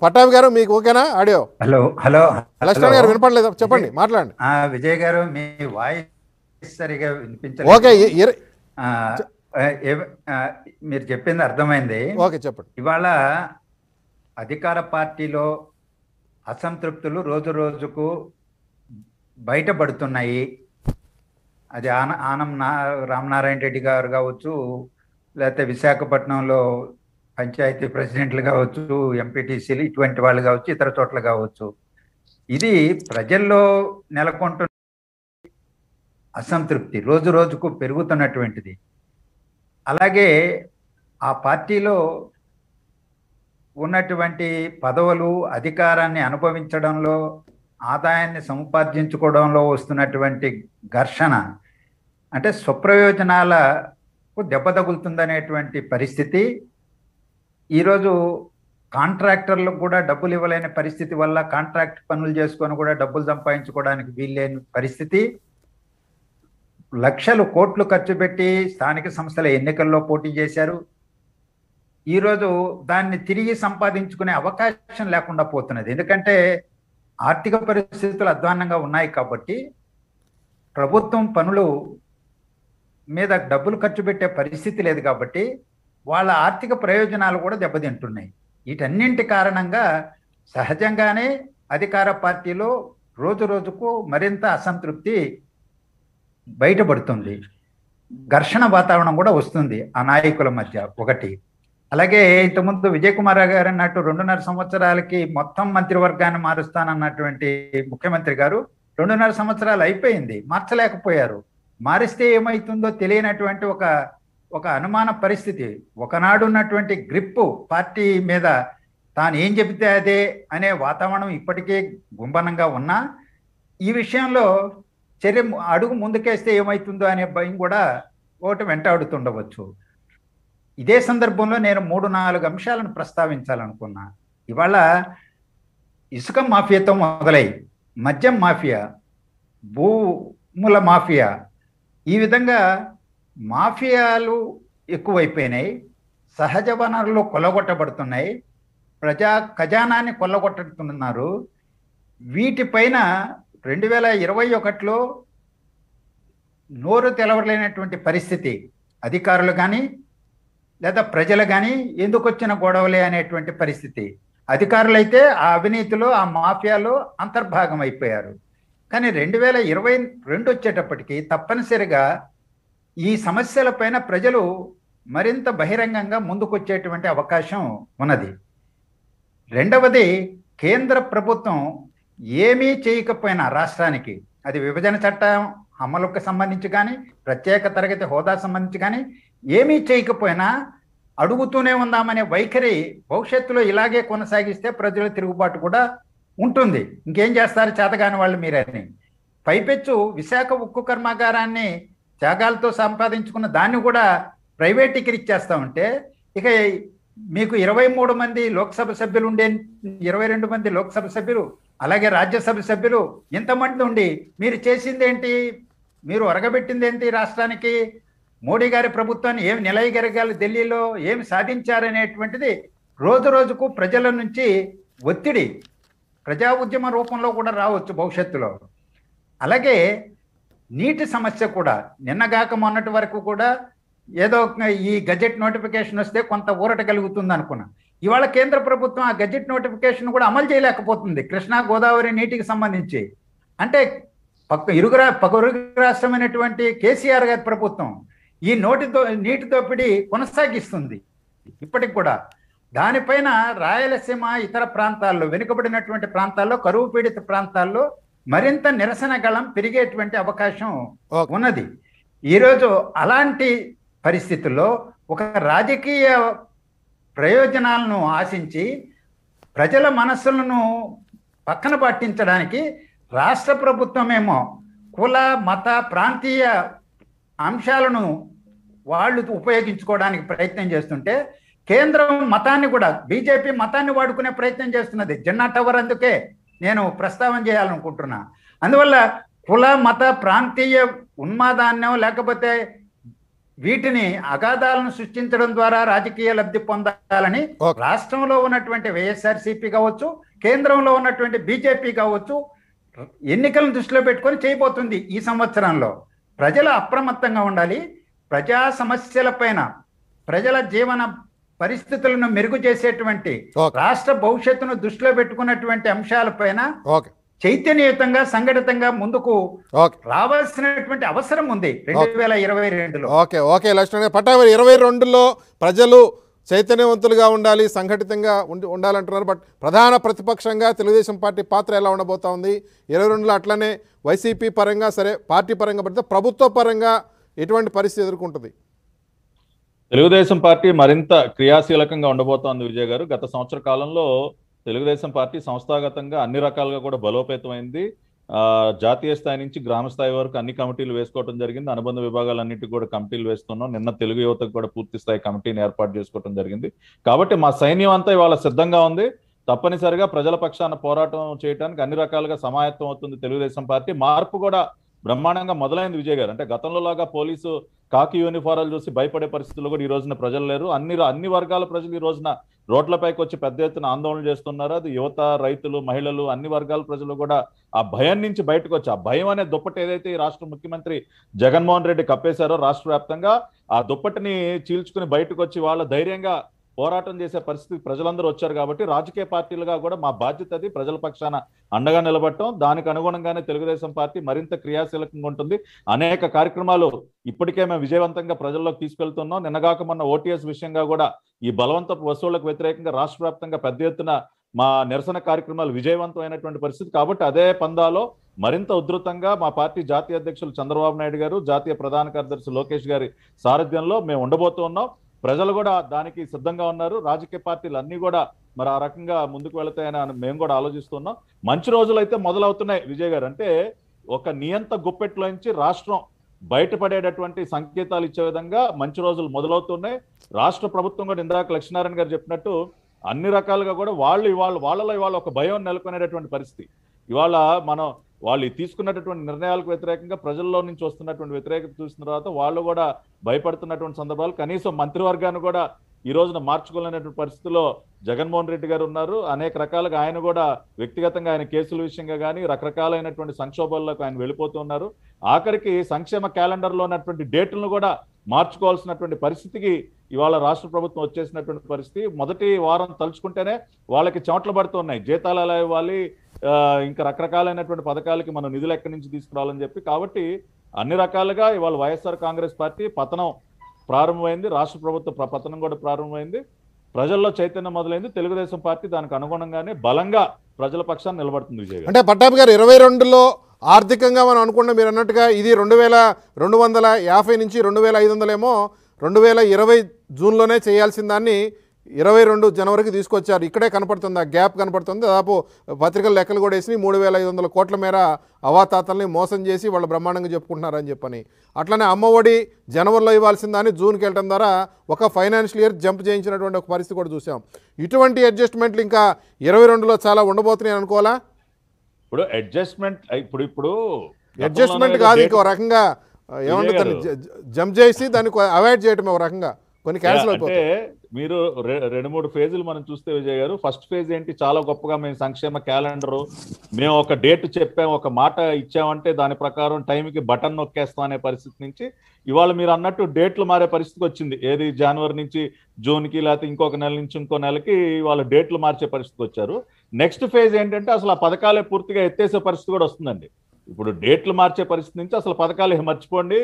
[SPEAKER 3] పట్టాభి గారు మీకు ఓకేనా ఆడియో హలో హలో లక్ష్మణ్ గారు వినపడలేదు చెప్పండి మాట్లాడండి విజయ్ గారు మీ వాయిస్ సరిగా వినిపించారు ఓకే మీరు చెప్పింది అర్థమైంది ఓకే చెప్పండి ఇవాళ అధికార పార్టీలో అసంతృప్తులు రోజు రోజుకు బయటపడుతున్నాయి అది ఆన ఆనం నా రామనారాయణ రెడ్డి గారు కావచ్చు లేకపోతే విశాఖపట్నంలో పంచాయతీ ప్రెసిడెంట్లు కావచ్చు ఎంపీటీసీలు ఇటువంటి వాళ్ళు కావచ్చు ఇతర చోట్ల కావచ్చు ఇది ప్రజల్లో నెలకొంటున్న అసంతృప్తి రోజు రోజుకు పెరుగుతున్నటువంటిది అలాగే ఆ పార్టీలో ఉన్నటువంటి పదవులు అధికారాన్ని అనుభవించడంలో ఆదాయాన్ని సముపార్జించుకోవడంలో వస్తున్నటువంటి ఘర్షణ అంటే స్వప్రయోజనాల దెబ్బ తగులుతుందనేటువంటి పరిస్థితి ఈరోజు కాంట్రాక్టర్లకు కూడా డబ్బులు ఇవ్వలేని పరిస్థితి వల్ల కాంట్రాక్ట్ పనులు చేసుకొని కూడా డబ్బులు సంపాదించుకోవడానికి వీల్లేని పరిస్థితి లక్షలు కోట్లు ఖర్చు పెట్టి స్థానిక సంస్థల ఎన్నికల్లో పోటీ చేశారు ఈరోజు దాన్ని తిరిగి సంపాదించుకునే అవకాశం లేకుండా పోతున్నది ఎందుకంటే ఆర్థిక పరిస్థితులు అధ్వాన్నంగా ఉన్నాయి కాబట్టి ప్రభుత్వం పనులు మీద డబ్బులు ఖర్చు పెట్టే పరిస్థితి లేదు కాబట్టి వాళ్ళ ఆర్థిక ప్రయోజనాలు కూడా దెబ్బతింటున్నాయి వీటన్నింటి కారణంగా సహజంగానే అధికార పార్టీలో రోజు రోజుకు మరింత అసంతృప్తి బయటపడుతుంది ఘర్షణ వాతావరణం కూడా వస్తుంది ఆ నాయకుల మధ్య ఒకటి అలాగే ఇంతకుముందు విజయ్ కుమార్ గారు అన్నట్టు రెండున్నర సంవత్సరాలకి మొత్తం మంత్రివర్గాన్ని మారుస్తానన్నటువంటి ముఖ్యమంత్రి గారు రెండున్నర సంవత్సరాలు అయిపోయింది మార్చలేకపోయారు మారిస్తే ఏమవుతుందో తెలియనటువంటి ఒక ఒక అనుమాన పరిస్థితి ఒకనాడున్నటువంటి గ్రిప్పు పార్టీ మీద తాను ఏం చెబితే అదే అనే వాతావరణం ఇప్పటికే గుంభనంగా ఉన్నా ఈ విషయంలో చర్య అడుగు ముందుకేస్తే ఏమవుతుందో అనే భయం కూడా ఒకటి వెంటాడుతుండవచ్చు ఇదే సందర్భంలో నేను మూడు నాలుగు అంశాలను ప్రస్తావించాలనుకున్నా ఇవాళ ఇసుక మాఫియాతో మొదలై మద్యం మాఫియా భూముల మాఫియా ఈ విధంగా మాఫియాలు ఎక్కువైపోయినాయి సహజ వనరులు కొల్లగొట్టబడుతున్నాయి ప్రజా ఖజానాన్ని కొల్లగొట్టుతున్నారు వీటిపైన రెండు వేల ఇరవై ఒకటిలో నోరు తెలవలేనటువంటి పరిస్థితి అధికారులు కానీ లేదా ప్రజలు కానీ ఎందుకు వచ్చిన గొడవలే అనేటువంటి పరిస్థితి అధికారులైతే ఆ అవినీతిలో ఆ మాఫియాలో అంతర్భాగం అయిపోయారు కానీ రెండు వేల ఇరవై రెండు వచ్చేటప్పటికి తప్పనిసరిగా ఈ సమస్యలపైన ప్రజలు మరింత బహిరంగంగా ముందుకొచ్చేటువంటి అవకాశం ఉన్నది రెండవది కేంద్ర ప్రభుత్వం ఏమీ చేయకపోయినా రాష్ట్రానికి అది విభజన చట్టం అమలుకు సంబంధించి కానీ ప్రత్యేక తరగతి హోదా సంబంధించి కానీ ఏమీ చేయకపోయినా అడుగుతూనే ఉందామనే వైఖరి భవిష్యత్తులో ఇలాగే కొనసాగిస్తే ప్రజల తిరుగుబాటు కూడా ఉంటుంది ఇంకేం చేస్తారు చేతగాని వాళ్ళు మీరని పైపెచ్చు విశాఖ ఉక్కు కర్మాగారాన్ని త్యాగాలతో సంపాదించుకున్న దాన్ని కూడా ప్రైవేట్ ఇచ్చేస్తా ఉంటే ఇక మీకు ఇరవై మూడు మంది లోక్సభ సభ్యులు ఉండే ఇరవై రెండు మంది లోక్సభ సభ్యులు అలాగే రాజ్యసభ సభ్యులు ఇంతమంది ఉండి మీరు చేసింది ఏంటి మీరు ఏంటి రాష్ట్రానికి మోడీ గారి ప్రభుత్వాన్ని ఏమి నిలయగరగాలి ఢిల్లీలో ఏమి సాధించారనేటువంటిది రోజు రోజుకు ప్రజల నుంచి ఒత్తిడి ప్రజా ఉద్యమ రూపంలో కూడా రావచ్చు భవిష్యత్తులో అలాగే నీటి సమస్య కూడా నిన్నగాక మొన్నటి వరకు కూడా ఏదో ఈ గజెట్ నోటిఫికేషన్ వస్తే కొంత ఊరట కలుగుతుంది అనుకున్నా ఇవాళ కేంద్ర ప్రభుత్వం ఆ గజెట్ నోటిఫికేషన్ కూడా అమలు చేయలేకపోతుంది కృష్ణా గోదావరి నీటికి సంబంధించి అంటే పక్క ఇరుగు పగరుగు రాష్ట్రమైనటువంటి కేసీఆర్ గారి ప్రభుత్వం ఈ నోటితో నీటి దోపిడీ కొనసాగిస్తుంది ఇప్పటికి కూడా దానిపైన రాయలసీమ ఇతర ప్రాంతాల్లో వెనుకబడినటువంటి ప్రాంతాల్లో కరువు పీడిత ప్రాంతాల్లో మరింత నిరసన గళం పెరిగేటువంటి అవకాశం ఉన్నది ఈరోజు అలాంటి పరిస్థితుల్లో ఒక రాజకీయ ప్రయోజనాలను ఆశించి ప్రజల మనస్సులను పక్కన పట్టించడానికి రాష్ట్ర ప్రభుత్వమేమో కుల మత ప్రాంతీయ అంశాలను వాళ్ళు ఉపయోగించుకోవడానికి ప్రయత్నం చేస్తుంటే కేంద్రం మతాన్ని కూడా బీజేపీ మతాన్ని వాడుకునే ప్రయత్నం చేస్తున్నది జిన్నా టవర్ అందుకే నేను ప్రస్తావన చేయాలనుకుంటున్నా అందువల్ల కుల మత ప్రాంతీయ ఉన్మాదాన్నో లేకపోతే వీటిని అగాధాలను సృష్టించడం ద్వారా రాజకీయ లబ్ధి పొందాలని రాష్ట్రంలో ఉన్నటువంటి వైఎస్ఆర్సీపీ కావచ్చు కేంద్రంలో ఉన్నటువంటి బీజేపీ కావచ్చు ఎన్నికలను దృష్టిలో పెట్టుకొని చేయబోతుంది ఈ సంవత్సరంలో ప్రజలు అప్రమత్తంగా ఉండాలి ప్రజా పైన ప్రజల జీవన పరిస్థితులను మెరుగు చేసేటువంటి రాష్ట్ర భవిష్యత్తును దృష్టిలో పెట్టుకున్నటువంటి అంశాలపైన చైతన్యయుతంగా సంఘటితంగా ముందుకు రావాల్సినటువంటి అవసరం ఉంది రెండు వేల ఇరవై రెండులో ఓకే ఓకే లక్ష్మణ్ పట్టాభి ఇరవై రెండులో ప్రజలు
[SPEAKER 1] చైతన్యవంతులుగా ఉండాలి సంఘటితంగా ఉండి ఉండాలంటున్నారు బట్ ప్రధాన ప్రతిపక్షంగా తెలుగుదేశం పార్టీ పాత్ర ఎలా ఉండబోతా ఉంది ఇరవై రెండులో అట్లనే వైసీపీ పరంగా సరే పార్టీ పరంగా పడితే ప్రభుత్వ పరంగా ఎటువంటి పరిస్థితి ఎదుర్కొంటుంది
[SPEAKER 4] తెలుగుదేశం పార్టీ మరింత క్రియాశీలకంగా ఉండబోతోంది విజయ్ గారు గత సంవత్సర కాలంలో తెలుగుదేశం పార్టీ సంస్థాగతంగా అన్ని రకాలుగా కూడా బలోపేతమైంది జాతీయ స్థాయి నుంచి గ్రామ స్థాయి వరకు అన్ని కమిటీలు వేసుకోవడం జరిగింది అనుబంధ విభాగాలన్నింటికి కూడా కమిటీలు వేస్తున్నాం నిన్న తెలుగు యువతకు కూడా పూర్తి స్థాయి కమిటీని ఏర్పాటు చేసుకోవడం జరిగింది కాబట్టి మా సైన్యం అంతా ఇవాళ సిద్ధంగా ఉంది తప్పనిసరిగా ప్రజల పక్షాన పోరాటం చేయడానికి అన్ని రకాలుగా సమాయత్తం అవుతుంది తెలుగుదేశం పార్టీ మార్పు కూడా బ్రహ్మాండంగా మొదలైంది విజయ్ గారు అంటే గతంలో లాగా పోలీసు కాకి యూనిఫారాలు చూసి భయపడే పరిస్థితుల్లో కూడా ఈ రోజున ప్రజలు లేరు అన్ని అన్ని వర్గాల ప్రజలు ఈ రోజున రోడ్లపైకి వచ్చి పెద్ద ఎత్తున ఆందోళన చేస్తున్నారు అది యువత రైతులు మహిళలు అన్ని వర్గాల ప్రజలు కూడా ఆ భయం నుంచి బయటకు వచ్చి ఆ భయం అనే దుప్పటి ఏదైతే ఈ రాష్ట్ర ముఖ్యమంత్రి జగన్మోహన్ రెడ్డి కప్పేశారో రాష్ట్ర వ్యాప్తంగా ఆ దుప్పటిని చీల్చుకుని బయటకు వచ్చి వాళ్ళ ధైర్యంగా పోరాటం చేసే పరిస్థితి ప్రజలందరూ వచ్చారు కాబట్టి రాజకీయ పార్టీలుగా కూడా మా బాధ్యత అది ప్రజల పక్షాన అండగా నిలబడటం దానికి అనుగుణంగానే తెలుగుదేశం పార్టీ మరింత క్రియాశీలకంగా ఉంటుంది అనేక కార్యక్రమాలు ఇప్పటికే మేము విజయవంతంగా ప్రజల్లోకి తీసుకెళ్తున్నాం నిన్నగాక మొన్న ఓటీఎస్ విషయంగా కూడా ఈ బలవంతపు వసూళ్లకు వ్యతిరేకంగా రాష్ట్ర వ్యాప్తంగా పెద్ద ఎత్తున మా నిరసన కార్యక్రమాలు విజయవంతమైనటువంటి పరిస్థితి కాబట్టి అదే పందాలో మరింత ఉధృతంగా మా పార్టీ జాతీయ అధ్యక్షులు చంద్రబాబు నాయుడు గారు జాతీయ ప్రధాన కార్యదర్శి లోకేష్ గారి సారథ్యంలో మేము ఉండబోతున్నాం ప్రజలు కూడా దానికి సిద్ధంగా ఉన్నారు రాజకీయ పార్టీలు అన్నీ కూడా మరి ఆ రకంగా ముందుకు వెళతాయని మేము కూడా ఆలోచిస్తున్నాం మంచి రోజులు అయితే మొదలవుతున్నాయి విజయ్ గారు అంటే ఒక నియంత నుంచి రాష్ట్రం బయటపడేటటువంటి సంకేతాలు ఇచ్చే విధంగా మంచి రోజులు మొదలవుతున్నాయి రాష్ట్ర ప్రభుత్వం కూడా ఇందాక లక్ష్మీనారాయణ గారు చెప్పినట్టు అన్ని రకాలుగా కూడా వాళ్ళు ఇవాళ వాళ్ళలో ఇవాళ ఒక భయం నెలకొనేటటువంటి పరిస్థితి ఇవాళ మనం వాళ్ళు తీసుకున్నటువంటి నిర్ణయాలకు వ్యతిరేకంగా ప్రజల్లో నుంచి వస్తున్నటువంటి వ్యతిరేకత చూసిన తర్వాత వాళ్ళు కూడా భయపడుతున్నటువంటి సందర్భాలు కనీసం మంత్రివర్గాన్ని కూడా ఈ రోజున మార్చుకోలేనటువంటి పరిస్థితిలో జగన్మోహన్ రెడ్డి గారు ఉన్నారు అనేక రకాలుగా ఆయన కూడా వ్యక్తిగతంగా ఆయన కేసుల విషయంగా కానీ రకరకాలైనటువంటి సంక్షోభాల్లోకి ఆయన వెళ్ళిపోతూ ఉన్నారు ఆఖరికి సంక్షేమ క్యాలెండర్లో ఉన్నటువంటి డేట్లను కూడా మార్చుకోవాల్సినటువంటి పరిస్థితికి ఇవాళ రాష్ట్ర ప్రభుత్వం వచ్చేసినటువంటి పరిస్థితి మొదటి వారం తలుచుకుంటేనే వాళ్ళకి చెమట్లు పడుతున్నాయి జీతాలు ఎలా ఇవ్వాలి ఇంకా రకరకాలైనటువంటి పథకాలకి మనం నిధులు ఎక్కడి నుంచి తీసుకురావాలని చెప్పి కాబట్టి అన్ని రకాలుగా ఇవాళ వైఎస్ఆర్ కాంగ్రెస్ పార్టీ పతనం ప్రారంభమైంది రాష్ట్ర ప్రభుత్వ పతనం కూడా ప్రారంభమైంది ప్రజల్లో చైతన్యం మొదలైంది తెలుగుదేశం పార్టీ దానికి అనుగుణంగానే బలంగా ప్రజల పక్షాన్ని నిలబడుతుంది విజయ్ అంటే
[SPEAKER 1] పట్టాభి గారు ఇరవై రెండులో ఆర్థికంగా మనం అనుకున్న మీరు అన్నట్టుగా ఇది రెండు వేల రెండు వందల యాభై నుంచి రెండు వేల ఐదు వందలేమో రెండు వేల ఇరవై జూన్లోనే చేయాల్సిందాన్ని దాన్ని ఇరవై రెండు జనవరికి తీసుకొచ్చారు ఇక్కడే కనపడుతుంది ఆ గ్యాప్ కనపడుతుంది దాదాపు పత్రికల లెక్కలు కూడా వేసి మూడు వేల ఐదు వందల కోట్ల మేర అవాతాతల్ని మోసం చేసి వాళ్ళు బ్రహ్మాండంగా చెప్పుకుంటున్నారని చెప్పని అట్లనే అమ్మఒడి జనవరిలో ఇవ్వాల్సిందా అని జూన్కి వెళ్ళడం ద్వారా ఒక ఫైనాన్షియల్ ఇయర్ జంప్ చేయించినటువంటి ఒక పరిస్థితి కూడా చూసాం ఇటువంటి అడ్జస్ట్మెంట్లు ఇంకా ఇరవై రెండులో చాలా ఉండబోతున్నాయి అనుకోవాలా
[SPEAKER 4] ఇప్పుడు అడ్జస్ట్మెంట్ ఇప్పుడు ఇప్పుడు అడ్జస్ట్మెంట్ కాదు ఇంకో రకంగా ఏమంటారు
[SPEAKER 1] జంప్ చేసి దాన్ని అవాయిడ్ చేయటం ఒక రకంగా కొన్ని క్యాన్సిల్ అంటే
[SPEAKER 4] మీరు రెండు మూడు ఫేజులు మనం చూస్తే విజయ్ గారు ఫస్ట్ ఫేజ్ ఏంటి చాలా గొప్పగా మేము సంక్షేమ క్యాలెండర్ మేము ఒక డేట్ చెప్పాము ఒక మాట ఇచ్చామంటే దాని ప్రకారం టైంకి బటన్ నొక్కేస్తాం అనే పరిస్థితి నుంచి ఇవాళ మీరు అన్నట్టు డేట్లు మారే పరిస్థితి వచ్చింది ఏది జనవరి నుంచి జూన్కి లేకపోతే ఇంకొక నెల నుంచి ఇంకో నెలకి వాళ్ళ డేట్లు మార్చే పరిస్థితి వచ్చారు నెక్స్ట్ ఫేజ్ ఏంటంటే అసలు ఆ పథకాలే పూర్తిగా ఎత్తేసే పరిస్థితి కూడా వస్తుందండి ఇప్పుడు డేట్లు మార్చే పరిస్థితి నుంచి అసలు పథకాలు మర్చిపోండి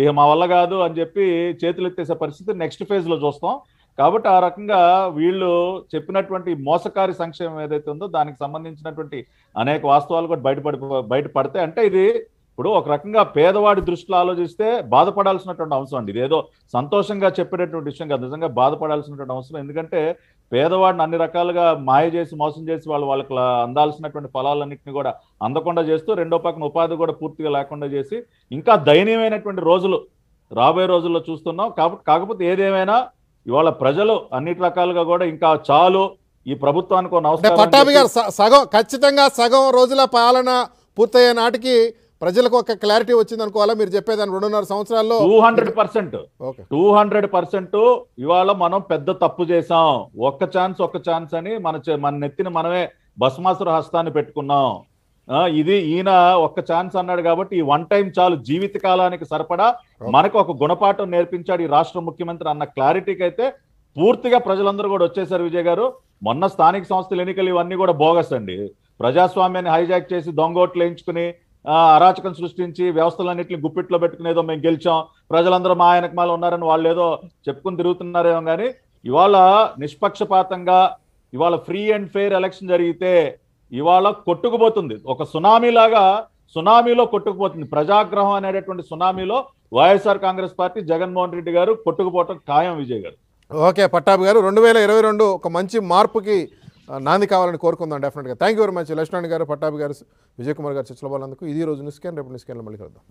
[SPEAKER 4] ఇక మా వల్ల కాదు అని చెప్పి చేతులు ఎత్తేసే పరిస్థితి నెక్స్ట్ ఫేజ్ లో చూస్తాం కాబట్టి ఆ రకంగా వీళ్ళు చెప్పినటువంటి మోసకారి సంక్షేమం ఏదైతే ఉందో దానికి సంబంధించినటువంటి అనేక వాస్తవాలు కూడా బయటపడి బయటపడితే అంటే ఇది ఇప్పుడు ఒక రకంగా పేదవాడి దృష్టిలో ఆలోచిస్తే బాధపడాల్సినటువంటి అవసరం అండి ఇదేదో సంతోషంగా చెప్పేటటువంటి విషయం కాదు నిజంగా బాధపడాల్సినటువంటి అవసరం ఎందుకంటే పేదవాడిని అన్ని రకాలుగా మాయ చేసి మోసం చేసి వాళ్ళు వాళ్ళకి అందాల్సినటువంటి ఫలాలన్నింటినీ కూడా అందకుండా చేస్తూ రెండో పక్కన ఉపాధి కూడా పూర్తిగా లేకుండా చేసి ఇంకా దయనీయమైనటువంటి రోజులు రాబోయే రోజుల్లో చూస్తున్నాం కాకపోతే ఏదేమైనా ఇవాళ ప్రజలు అన్నిటి రకాలుగా కూడా ఇంకా చాలు ఈ ప్రభుత్వానికి పట్టాభి గారు
[SPEAKER 1] సగం ఖచ్చితంగా సగం రోజుల పాలన పూర్తయ్యే నాటికి ప్రజలకు ఒక క్లారిటీ వచ్చింది అనుకోవాలా మీరు చెప్పేదాన్ని రెండున్నర సంవత్సరాల్లో two hundred
[SPEAKER 4] percent two hundred percent ఇవాళ మనం పెద్ద తప్పు చేసాం ఒక్క ఛాన్స్ ఒక్క ఛాన్స్ అని మన మన నెత్తిన మనమే భస్మాసుర హస్తాన్ని పెట్టుకున్నాం ఇది ఈయన ఒక్క ఛాన్స్ అన్నాడు కాబట్టి ఈ వన్ టైం చాలు జీవిత కాలానికి సరిపడా మనకు ఒక గుణపాఠం నేర్పించాడు ఈ రాష్ట్ర ముఖ్యమంత్రి అన్న క్లారిటీకి అయితే పూర్తిగా ప్రజలందరూ కూడా వచ్చేసారు విజయ్ గారు మొన్న స్థానిక సంస్థల ఎన్నికలు ఇవన్నీ కూడా బోగస్ అండి ప్రజాస్వామ్యాన్ని హైజాక్ చేసి దొంగోట్లు వేయించుకుని అరాచకం సృష్టించి వ్యవస్థలన్నింటినీ గుప్పిట్లో పెట్టుకునేదో మేము గెలిచాం ప్రజలందరూ మా ఆయనకు మాలో ఉన్నారని వాళ్ళు ఏదో చెప్పుకుని తిరుగుతున్నారేమో కానీ ఇవాళ నిష్పక్షపాతంగా ఇవాళ ఫ్రీ అండ్ ఫెయిర్ ఎలక్షన్ జరిగితే ఇవాళ కొట్టుకుపోతుంది ఒక సునామీలాగా సునామీలో కొట్టుకుపోతుంది ప్రజాగ్రహం అనేటటువంటి సునామీలో వైఎస్ఆర్ కాంగ్రెస్ పార్టీ జగన్మోహన్ రెడ్డి గారు కొట్టుకుపోవటం ఖాయం విజయ్ గారు
[SPEAKER 1] ఓకే పట్టాభి గారు రెండు వేల ఇరవై రెండు ఒక మంచి మార్పుకి నాంది కావాలని కోరుకుందాం డెఫినెట్గా thank you very much Lakshman garu Pattabhi గారు విజయ్ కుమార్ గారు చర్చలో వాళ్ళందుకు ఇది రోజు న్యూస్ క్యాన్ రేపు న్యూస్ క్యాన్లో మళ్ళీ కలుద్దాం